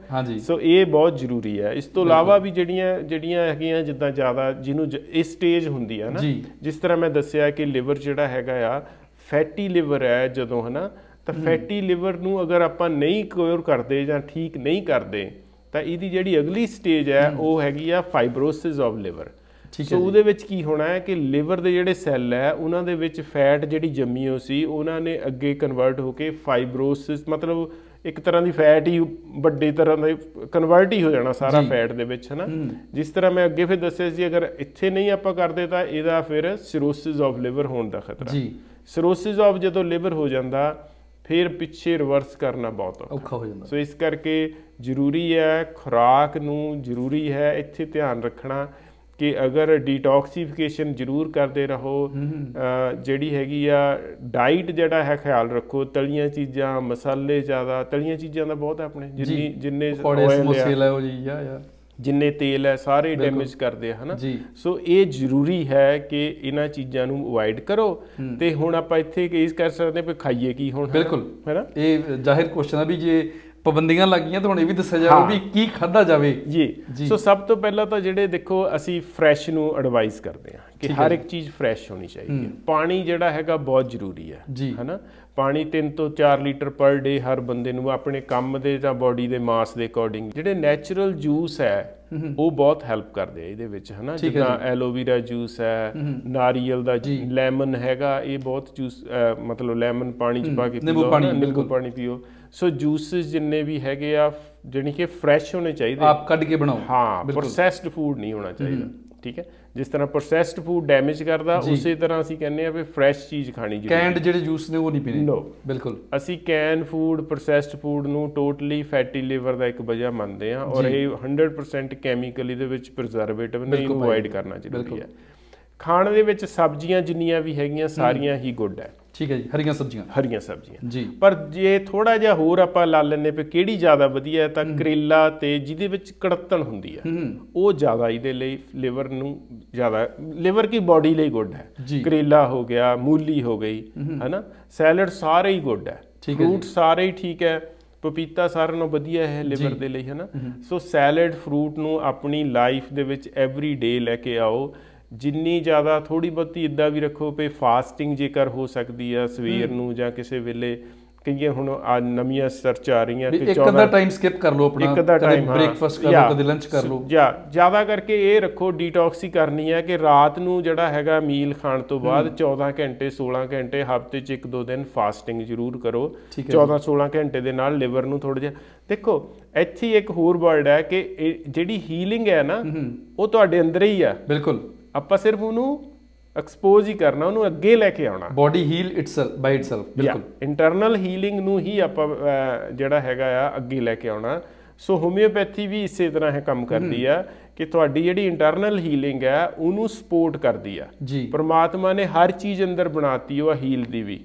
ਸੋ ਇਹ ਬਹੁਤ ਜ਼ਰੂਰੀ ਹੈ ਇਸ ਤੋਂ ਇਲਾਵਾ ਵੀ ਜਿਹੜੀਆਂ ਜਿਹੜੀਆਂ ਹੈਗੀਆਂ ਜਿੱਦਾਂ ਜ਼ਿਆਦਾ ਜਿਹਨੂੰ ਇਸ ਸਟੇਜ ਹੁੰਦੀ ਹੈ ਨਾ ਜਿਸ ਤਰ੍ਹਾਂ ਮੈਂ ਦੱਸਿਆ ਕਿ ਲਿਵਰ ਜਿਹੜਾ ਹੈਗਾ ਆ ਫੈਟੀ ਲਿਵਰ ਹੈ ਜਦੋਂ ਹਨਾ ਤਾਂ ਫੈਟੀ ਲਿਵਰ ਨੂੰ ਅਗਰ ਆਪਾਂ ਨਹੀਂ ਕਿਉਰ ਕਰਦੇ ਜਾਂ ਠੀਕ ਨਹੀਂ ਕਰਦੇ ਤਾਂ ਇਹਦੀ ਜਿਹੜੀ ਅਗਲੀ ਸਟੇਜ ਹੈ ਉਹ ਹੈਗੀ ਆ ਫਾਈਬਰੋਸਿਸ ਆਫ ਲਿਵਰ ਠੀਕ ਹੈ ਸੋ ਉਹਦੇ ਵਿੱਚ ਕੀ ਹੋਣਾ ਹੈ ਕਿ ਲਿਵਰ ਦੇ ਜਿਹੜੇ ਸੈੱਲ ਹੈ ਉਹਨਾਂ ਦੇ ਵਿੱਚ ਫੈਟ ਜਿਹੜੀ ਜੰਮੀ ਹੋ ਸੀ ਉਹਨਾਂ ਨੇ ਅੱਗੇ ਕਨਵਰਟ ਹੋ ਕੇ ਫਾਈਬਰੋਸਿਸ ਮਤਲਬ ਇੱਕ ਤਰ੍ਹਾਂ ਦੀ ਫੈਟ ਹੀ ਵੱਡੇ ਤਰ੍ਹਾਂ ਦੇ ਕਨਵਰਟ ਹੀ ਹੋ ਜਾਣਾ ਸਾਰਾ ਫੈਟ ਦੇ ਵਿੱਚ ਹਨਾ ਜਿਸ ਤਰ੍ਹਾਂ ਮੈਂ ਅੱਗੇ ਫਿਰ ਦੱਸਿਆ ਸੀ ਅਗਰ ਇੱਥੇ ਨਹੀਂ ਆਪਾਂ ਕਰਦੇ ਤਾਂ ਇਹਦਾ ਫਿਰ ਸਿਰੋਸਿਸ ਆਫ ਲਿਵਰ ਹੋਣ ਦਾ ਖਤਰਾ ਜੀ ਸਿਰੋਸਿਸ ਆਫ ਜਦੋਂ ਲਿਵਰ ਹੋ ਜਾਂਦਾ ਫਿਰ ਪਿੱਛੇ ਰਿਵਰਸ ਕਰਨਾ ਬਹੁਤ ਔਖਾ ਹੋ ਜਾਂਦਾ ਸੋ ਇਸ ਕਰਕੇ ਜ਼ਰੂਰੀ ਹੈ ਖੁਰਾਕ ਨੂੰ ਜ਼ਰੂਰੀ ਹੈ ਇੱਥੇ ਧਿਆਨ ਰੱਖਣਾ ਕਿ ਅਗਰ ਡੀਟੌਕਸੀਫਿਕੇਸ਼ਨ ਜ਼ਰੂਰ ਕਰਦੇ ਰਹੋ ਜਿਹੜੀ ਹੈਗੀ ਆ ਡਾਈਟ ਜਿਹੜਾ ਹੈ ਖਿਆਲ ਰੱਖੋ ਤਲੀਆਂ ਚੀਜ਼ਾਂ ਮਸਾਲੇ ਜ਼ਿਆਦਾ ਤਲੀਆਂ ਚੀਜ਼ਾਂ ਦਾ ਬਹੁਤ ਆਪਣੇ ਜਿੰਨੀ ਜਿੰਨੇ ਸਮੋਸੇ ਮਸਾਲਾ ਹੋ ਜੀ ਯਾ ਯਾ ਜਿੰਨੇ ਤੇਲ ਹੈ ਸਾਰੇ ਡੈਮੇਜ ਕਰਦੇ ਆ ਹਨਾ ਸੋ ਇਹ ਜ਼ਰੂਰੀ ਹੈ ਕਿ ਇਹਨਾਂ ਚੀਜ਼ਾਂ ਨੂੰ ਅਵਾਇਡ ਕਰੋ ਤੇ ਹੁਣ ਆਪਾਂ ਇੱਥੇ ਕੇਸ ਕਰ ਸਕਦੇ ਕਿ ਖਾਈਏ ਕੀ ਹੁਣ ਬਿਲਕੁਲ ਹੈਨਾ ਇਹ ਜ਼ਾਹਿਰ ਕੁਐਸਚਨ ਆ ਵੀ ਜੇ ਪਾਬੰਦੀਆਂ ਲੱਗੀਆਂ ਤਾਂ ਹੁਣ ਇਹ ਵੀ ਦੱਸਿਆ ਜਾਵੇ ਵੀ ਕੀ ਖਾਦਾ ਜਾਵੇ ਜੀ ਸੋ ਸਭ ਤੋਂ ਪਹਿਲਾਂ ਤਾਂ ਜਿਹੜੇ ਦੇਖੋ ਅਸੀਂ ਫਰੈਸ਼ ਨੂੰ ਐਡਵਾਈਸ ਕਰਦੇ ਹਾਂ ਕਿ ਹਰ ਇੱਕ ਚੀਜ਼ ਫਰੈਸ਼ ਹੋਣੀ ਚਾਹੀਦੀ ਹੈ ਪਾਣੀ ਜਿਹੜਾ ਹੈਗਾ ਬਹੁਤ ਜ਼ਰੂਰੀ ਹੈ ਹੈਨਾ ਪਾਣੀ 3 ਤੋਂ 4 ਲੀਟਰ ਪਰ ਡੇ ਹਰ ਬੰਦੇ ਨੂੰ ਆਪਣੇ ਕੰਮ ਦੇ ਜਾਂ ਬਾਡੀ ਦੇ ਮਾਸ ਦੇ ਅਕੋਰਡਿੰਗ ਜਿਹੜੇ ਨੇਚਰਲ ਜੂਸ ਹੈ ਉਹ ਬਹੁਤ ਹੈਲਪ ਕਰਦੇ ਆ ਇਹਦੇ ਵਿੱਚ ਹਨਾ ਜਿੱਦਾਂ ਐਲੋਵੇਰਾ ਜੂਸ ਹੈ ਨਾਰੀਅਲ ਦਾ ਲੈਮਨ ਹੈਗਾ ਇਹ ਬਹੁਤ ਜੂਸ ਮਤਲਬ ਲੈਮਨ ਪਾਣੀ ਚ ਪਾ ਕੇ ਪੀਓ ਨਿੰਬੂ ਪਾਣੀ ਪੀਓ ਸੋ ਜੂਸਸ ਜਿੰਨੇ ਵੀ ਹੈਗੇ ਆ ਜਾਨੀ ਕਿ ਫਰੈਸ਼ ਹੋਣੇ ਚਾਹੀਦੇ ਆਪ ਕੱਢ ਕੇ ਬਣਾਓ ਹਾਂ ਪ੍ਰੋਸੈਸਡ ਫੂਡ ਨਹੀਂ ਹੋਣਾ ਚਾਹੀਦਾ ਠੀਕ ਹੈ ਜਿਸ ਤਰ੍ਹਾਂ ਪ੍ਰੋਸੈਸਡ ਫੂਡ ਡੈਮੇਜ ਕਰਦਾ ਉਸੇ ਤਰ੍ਹਾਂ ਅਸੀਂ ਕਹਿੰਦੇ ਆ ਵੀ ਫਰੈਸ਼ ਚੀਜ਼ ਖਾਣੀ ਜ਼ਰੂਰੀ ਕੈਨਡ ਜਿਹੜੇ ਜੂਸ ਨੇ ਉਹ ਨਹੀਂ ਪੀਣੇ ਨੋ ਬਿਲਕੁਲ ਅਸੀਂ ਕੈਨ ਫੂਡ ਪ੍ਰੋਸੈਸਡ ਫੂਡ ਨੂੰ ਟੋਟਲੀ ਫੈਟੀ ਲੀਵਰ ਦਾ ਇੱਕ ਵਜ੍ਹਾ ਮੰਨਦੇ ਆ ਔਰ ਇਹ 100% ਕੈਮੀਕਲੀ ਦੇ ਵਿੱਚ ਪ੍ਰੀਜ਼ਰਵੇਟਿਵ ਨਹੀਂ ਅਵੋਇਡ ਕਰਨਾ ਚਾਹੀਦਾ ਬਿਲਕੁਲ ਖਾਣ ਦੇ ਵਿੱਚ ਸਬਜ਼ੀਆਂ ਜਿੰਨੀਆਂ ਵੀ ਹੈਗੀਆਂ ਸਾਰੀਆਂ ਹੀ ਗੁੱਡ ਹੈ ਠੀਕ ਹੈ ਜੀ ਹਰੀਆਂ ਸਬਜ਼ੀਆਂ ਹਰੀਆਂ ਸਬਜ਼ੀਆਂ ਜੀ ਪਰ ਜੇ ਥੋੜਾ ਜਿਹਾ ਹੋਰ ਆਪਾਂ ਲਾ ਲੈਨੇ ਪੇ ਕਿਹੜੀ ਜ਼ਿਆਦਾ ਵਧੀਆ ਤਾਂ ਕਰੇਲਾ ਤੇ ਜਿਹਦੇ ਵਿੱਚ ਕੜਤਣ ਹੁੰਦੀ ਹੈ ਉਹ ਜ਼ਿਆਦਾ ਇਹਦੇ ਲਈ ਲਿਵਰ ਨੂੰ ਜ਼ਿਆਦਾ ਲਿਵਰ ਕੀ ਬਾਡੀ ਲਈ ਗੁੱਡ ਹੈ ਕਰੇਲਾ ਹੋ ਗਿਆ ਮੂਲੀ ਹੋ ਗਈ ਹੈਨਾ ਸੈਲਡ ਸਾਰੇ ਹੀ ਗੁੱਡ ਹੈ ਫਰੂਟ ਸਾਰੇ ਹੀ ਠੀਕ ਹੈ ਪਪੀਤਾ ਸਾਰਿਆਂ ਨਾਲੋਂ ਵਧੀਆ ਹੈ ਲਿਵਰ ਦੇ ਲਈ ਹੈਨਾ ਸੋ ਸੈਲਡ ਫਰੂਟ ਨੂੰ ਆਪਣੀ ਲਾਈਫ ਦੇ ਵਿੱਚ ਐਵਰੀ ਡੇ ਲੈ ਕੇ ਆਓ ਜਿੰਨੀ ਜ਼ਿਆਦਾ ਥੋੜੀ ਬੱਤੀ ਇਦਾਂ ਵੀ ਰੱਖੋ ਪੇ ਫਾਸਟਿੰਗ ਜੇਕਰ ਹੋ ਸਕਦੀ ਆ ਸਵੇਰ ਨੂੰ ਜਾਂ ਕਿਸੇ ਵੇਲੇ ਕਈਏ ਹੁਣ ਆ ਨਵੀਆਂ ਸਰਚ ਆ ਰਹੀਆਂ ਕਿ ਇੱਕ ਅੱਧਾ ਟਾਈਮ ਸਕਿਪ ਕਰ ਲਓ ਆਪਣਾ ਇੱਕ ਅੱਧਾ ਟਾਈਮ ਬ੍ਰੇਕਫਾਸਟ ਕਰ ਲਓ ਕਦੇ ਲੰਚ ਕਰ ਲਓ ਜਾਂ ਜ਼ਿਆਦਾ ਕਰਕੇ ਇਹ ਰੱਖੋ ਡੀਟੌਕਸ ਹੀ ਕਰਨੀ ਹੈ ਕਿ ਰਾਤ ਨੂੰ ਜਿਹੜਾ ਹੈਗਾ ਮੀਲ ਖਾਣ ਤੋਂ ਬਾਅਦ 14 ਘੰਟੇ 16 ਘੰਟੇ ਹਫਤੇ 'ਚ ਇੱਕ ਦੋ ਦਿਨ ਫਾਸਟਿੰਗ ਜ਼ਰੂਰ ਕਰੋ 14 16 ਘੰਟੇ ਦੇ ਨਾਲ ਲਿਵਰ ਨੂੰ ਥੋੜਾ ਜਿਹਾ ਦੇਖੋ ਇੱਥੇ ਇੱਕ ਹੋਰ ਵਰਡ ਹੈ ਕਿ ਜਿਹੜੀ ਹੀਲਿੰਗ ਹੈ ਨਾ ਉਹ ਤੁਹਾਡੇ ਅੰਦਰ ਹੀ ਆ ਬਿਲਕੁਲ ਆਪਾਂ ਸਿਰਫ ਉਹਨੂੰ ਐਕਸਪੋਜ਼ ਹੀ ਕਰਨਾ ਉਹਨੂੰ ਅੱਗੇ ਲੈ ਕੇ ਆਉਣਾ body heal itself by itself ਬਿਲਕੁਲ ਇੰਟਰਨਲ ਹੀਲਿੰਗ ਨੂੰ ਹੀ ਆਪਾਂ ਜਿਹੜਾ ਹੈਗਾ ਆ ਅੱਗੇ ਲੈ ਕੇ ਆਉਣਾ ਸੋ ਹੋਮਿਓਪੈਥੀ ਵੀ ਇਸੇ ਤਰ੍ਹਾਂ ਹੈ ਕੰਮ ਕਰਦੀ ਆ ਕਿ ਤੁਹਾਡੀ ਜਿਹੜੀ ਇੰਟਰਨਲ ਹੀਲਿੰਗ ਹੈ ਉਹਨੂੰ ਸਪੋਰਟ ਕਰਦੀ ਆ ਪਰਮਾਤਮਾ ਨੇ ਹਰ ਚੀਜ਼ ਅੰਦਰ ਬਣਾਤੀ ਉਹ ਹੀਲ ਦੀ ਵੀ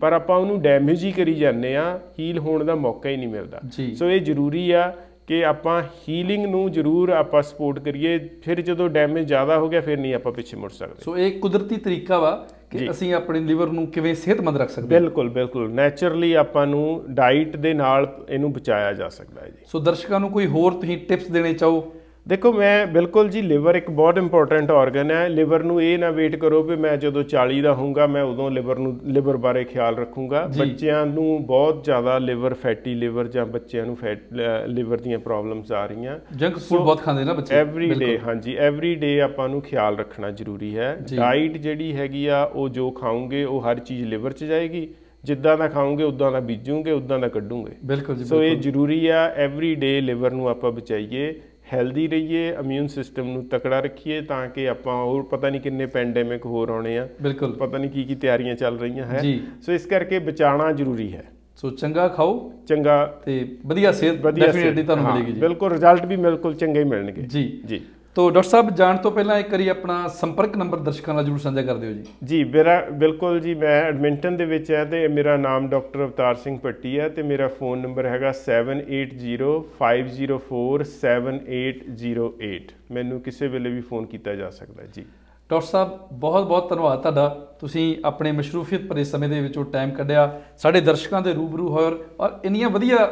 ਪਰ ਆਪਾਂ ਉਹਨੂੰ ਡੈਮੇਜ ਹੀ ਕਰੀ ਜਾਂਦੇ ਆ ਹੀਲ ਹੋਣ ਦਾ ਮੌਕਾ ਹੀ ਨਹੀਂ ਮਿਲਦਾ ਸੋ ਇਹ ਜ਼ਰੂਰੀ ਆ ਕਿ ਆਪਾਂ ਹੀਲਿੰਗ ਨੂੰ ਜ਼ਰੂਰ ਆਪਾਂ ਸਪੋਰਟ ਕਰੀਏ ਫਿਰ ਜਦੋਂ ਡੈਮੇਜ ਜ਼ਿਆਦਾ ਹੋ ਗਿਆ ਫਿਰ ਨਹੀਂ ਆਪਾਂ ਪਿੱਛੇ ਮੁੜ ਸਕਦੇ ਸੋ ਇਹ ਕੁਦਰਤੀ ਤਰੀਕਾ ਵਾ ਕਿ ਅਸੀਂ ਆਪਣੇ ਲਿਵਰ ਨੂੰ ਕਿਵੇਂ ਸਿਹਤਮੰਦ ਰੱਖ ਸਕਦੇ ਬਿਲਕੁਲ ਬਿਲਕੁਲ ਨੇਚਰਲੀ ਆਪਾਂ ਨੂੰ ਡਾਈਟ ਦੇ ਨਾਲ ਇਹਨੂੰ ਬਚਾਇਆ ਜਾ ਸਕਦਾ ਹੈ ਜੀ ਸੋ ਦਰਸ਼ਕਾਂ ਨੂੰ ਕੋਈ ਹੋਰ ਤੁਸੀਂ ਟਿਪਸ ਦੇਣੇ ਚਾਹੋ ਦੇਖੋ ਮੈਂ ਬਿਲਕੁਲ ਜੀ ਲਿਵਰ ਇੱਕ ਬਹੁਤ ਇੰਪੋਰਟੈਂਟ ਆਰਗਨ ਹੈ ਲਿਵਰ ਨੂੰ ਇਹ ਨਾ ਵੇਟ ਕਰੋ ਕਿ ਮੈਂ ਜਦੋਂ 40 ਦਾ ਹੋਊਗਾ ਮੈਂ ਉਦੋਂ ਲਿਵਰ ਨੂੰ ਲਿਵਰ ਬਾਰੇ ਖਿਆਲ ਰੱਖੂੰਗਾ ਬੱਚਿਆਂ ਨੂੰ ਬਹੁਤ ਜ਼ਿਆਦਾ ਲਿਵਰ ਫੈਟੀ ਲਿਵਰ ਜਾਂ ਬੱਚਿਆਂ ਨੂੰ ਫੈਟ ਲਿਵਰ ਦੀਆਂ ਪ੍ਰੋਬਲਮਸ ਆ ਰਹੀਆਂ ਜੰਕ ਫੂਡ ਬਹੁਤ ਖਾਂਦੇ ਨਾ ਬੱਚੇ ਐਵਰੀ ਡੇ ਹਾਂਜੀ ਐਵਰੀ ਡੇ ਆਪਾਂ ਨੂੰ ਖਿਆਲ ਰੱਖਣਾ ਜ਼ਰੂਰੀ ਹੈ ਡਾਈਟ ਜਿਹੜੀ ਹੈਗੀ ਆ ਉਹ ਜੋ ਖਾਓਗੇ ਉਹ ਹਰ ਚੀਜ਼ ਲਿਵਰ 'ਚ ਜਾਏਗੀ ਜਿੱਦਾਂ ਦਾ ਖਾਓਗੇ ਉਦਾਂ ਦਾ ਬੀਜੂਗੇ ਉਦਾਂ ਦਾ ਕੱਢੂਗੇ ਬਿਲਕੁਲ ਜੀ ਸੋ ਇਹ ਜ਼ਰੂਰੀ ਆ ਐਵਰੀ ਡੇ ਲਿਵਰ ਨੂੰ ਆਪਾਂ ਬਚਾਈਏ ਹੈਲਦੀ ਰਹੀਏ ਇਮਿਊਨ ਸਿਸਟਮ ਨੂੰ ਤਕੜਾ ਰੱਖੀਏ ਤਾਂ ਕਿ ਆਪਾਂ ਹੋਰ ਪਤਾ ਨਹੀਂ ਕਿੰਨੇ ਪੈਂਡੈਮਿਕ ਹੋਰ ਆਉਣੇ ਆ ਬਿਲਕੁਲ ਪਤਾ ਨਹੀਂ ਕੀ ਕੀ ਤਿਆਰੀਆਂ ਚੱਲ ਰਹੀਆਂ ਹੈ ਸੋ ਇਸ ਕਰਕੇ ਬਚਾਣਾ ਜ਼ਰੂਰੀ ਹੈ ਸੋ ਚੰਗਾ ਖਾਓ ਚੰਗਾ ਤੇ ਵਧੀਆ ਸਿਹਤ ਡੈਫੀਨਿਟਲੀ ਤੁਹਾਨੂੰ ਮਿਲੇਗੀ ਜੀ ਬਿਲਕੁਲ ਰਿਜ਼ਲਟ ਵੀ ਬਿਲਕੁਲ ਚੰਗੇ ਹੀ ਮਿਲਣਗੇ ਜੀ ਜੀ ਤੋ ਡਾਕਟਰ ਸਾਹਿਬ ਜਾਣ ਤੋਂ ਪਹਿਲਾਂ ਇੱਕ ਵਾਰੀ ਆਪਣਾ ਸੰਪਰਕ ਨੰਬਰ ਦਰਸ਼ਕਾਂ ਨਾਲ ਜਰੂਰ ਸਾਂਝਾ ਕਰ ਦਿਓ ਜੀ ਜੀ ਮੇਰਾ ਬਿਲਕੁਲ ਜੀ ਮੈਂ ਐਡਮਿੰਟਨ ਦੇ ਵਿੱਚ ਹਾਂ ਤੇ ਮੇਰਾ ਨਾਮ ਡਾਕਟਰ ਅਵਤਾਰ ਸਿੰਘ ਪੱਟੀ ਹੈ ਤੇ ਮੇਰਾ ਫੋਨ ਨੰਬਰ ਹੈਗਾ 7805047808 ਮੈਨੂੰ ਕਿਸੇ ਵੇਲੇ ਵੀ ਫੋਨ ਕੀਤਾ ਜਾ ਸਕਦਾ ਜੀ ਡਾਕਟਰ ਸਾਹਿਬ ਬਹੁਤ ਬਹੁਤ ਧੰਨਵਾਦ ਤੁਹਾਡਾ ਤੁਸੀਂ ਆਪਣੇ ਮਸ਼ਰੂਫੀਅਤ ਭਰੇ ਸਮੇਂ ਦੇ ਵਿੱਚੋਂ ਟਾਈਮ ਕੱਢਿਆ ਸਾਡੇ ਦਰਸ਼ਕਾਂ ਦੇ ਰੂਬਰੂ ਹੋਏ ਔਰ ਇੰਨੀਆਂ ਵਧੀਆ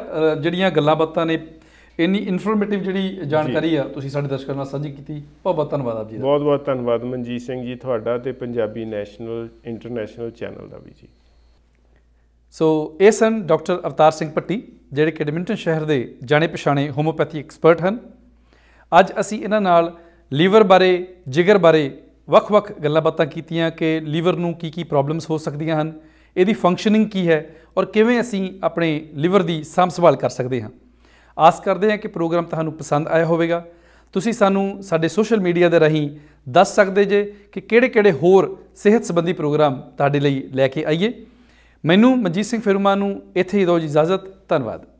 ਜਿਹੜੀਆਂ ਗੱਲਾਂ ਬਾਤਾਂ ਨੇ ਇੰਨੀ ਇਨਫੋਰਮੇਟਿਵ ਜਿਹੜੀ ਜਾਣਕਾਰੀ ਆ ਤੁਸੀਂ ਸਾਡੇ ਦਰਸ਼ਕਾਂ ਨਾਲ ਸਾਂਝੀ ਕੀਤੀ ਬਹੁਤ ਬਹੁਤ ਧੰਨਵਾਦ ਆਪ ਜੀ ਬਹੁਤ ਬਹੁਤ ਧੰਨਵਾਦ ਮਨਜੀਤ ਸਿੰਘ ਜੀ ਤੁਹਾਡਾ ਤੇ ਪੰਜਾਬੀ ਨੈਸ਼ਨਲ ਇੰਟਰਨੈਸ਼ਨਲ ਚੈਨਲ ਦਾ ਵੀ ਜੀ ਸੋ ਇਹ ਸਨ ਡਾਕਟਰ ਅਵਤਾਰ ਸਿੰਘ ਪੱਟੀ ਜਿਹੜੇ ਕਿ ਸ਼ਹਿਰ ਦੇ ਜਾਣੇ ਪਛਾਣੇ ਹੋਮੋਪੈਥੀ ਐਕਸਪਰਟ ਹਨ ਅੱਜ ਅਸੀਂ ਇਹਨਾਂ ਨਾਲ ਲੀਵਰ ਬਾਰੇ ਜਿਗਰ ਬਾਰੇ ਵੱਖ-ਵੱਖ ਗੱਲਾਂ ਬਾਤਾਂ ਕੀਤੀਆਂ ਕਿ ਲੀਵਰ ਨੂੰ ਕੀ ਕੀ ਪ੍ਰੋਬਲਮਸ ਹੋ ਸਕਦੀਆਂ ਹਨ ਇਹਦੀ ਫੰਕਸ਼ਨਿੰਗ ਕੀ ਹੈ ਔਰ ਕਿਵੇਂ ਅਸੀਂ ਆਪਣੇ ਲੀਵਰ ਦੀ ਸਾਂਭ ਸੰਭਾਲ ਕਰ ਸਕਦੇ ਹਾਂ ਆਸ ਕਰਦੇ ਹਾਂ ਕਿ ਪ੍ਰੋਗਰਾਮ ਤੁਹਾਨੂੰ ਪਸੰਦ ਆਇਆ ਹੋਵੇਗਾ ਤੁਸੀਂ ਸਾਨੂੰ ਸਾਡੇ ਸੋਸ਼ਲ ਮੀਡੀਆ ਦੇ ਰਾਹੀਂ ਦੱਸ ਸਕਦੇ ਜੇ ਕਿ ਕਿਹੜੇ-ਕਿਹੜੇ ਹੋਰ ਸਿਹਤ ਸੰਬੰਧੀ ਪ੍ਰੋਗਰਾਮ ਤੁਹਾਡੇ ਲਈ ਲੈ ਕੇ ਆਈਏ ਮੈਨੂੰ ਮਨਜੀਤ ਸਿੰਘ ਫਿਰਮਾ ਨੂੰ ਇੱਥੇ ਹੀ ਦਿਓ ਇਜਾਜ਼ਤ ਧੰਨਵਾਦ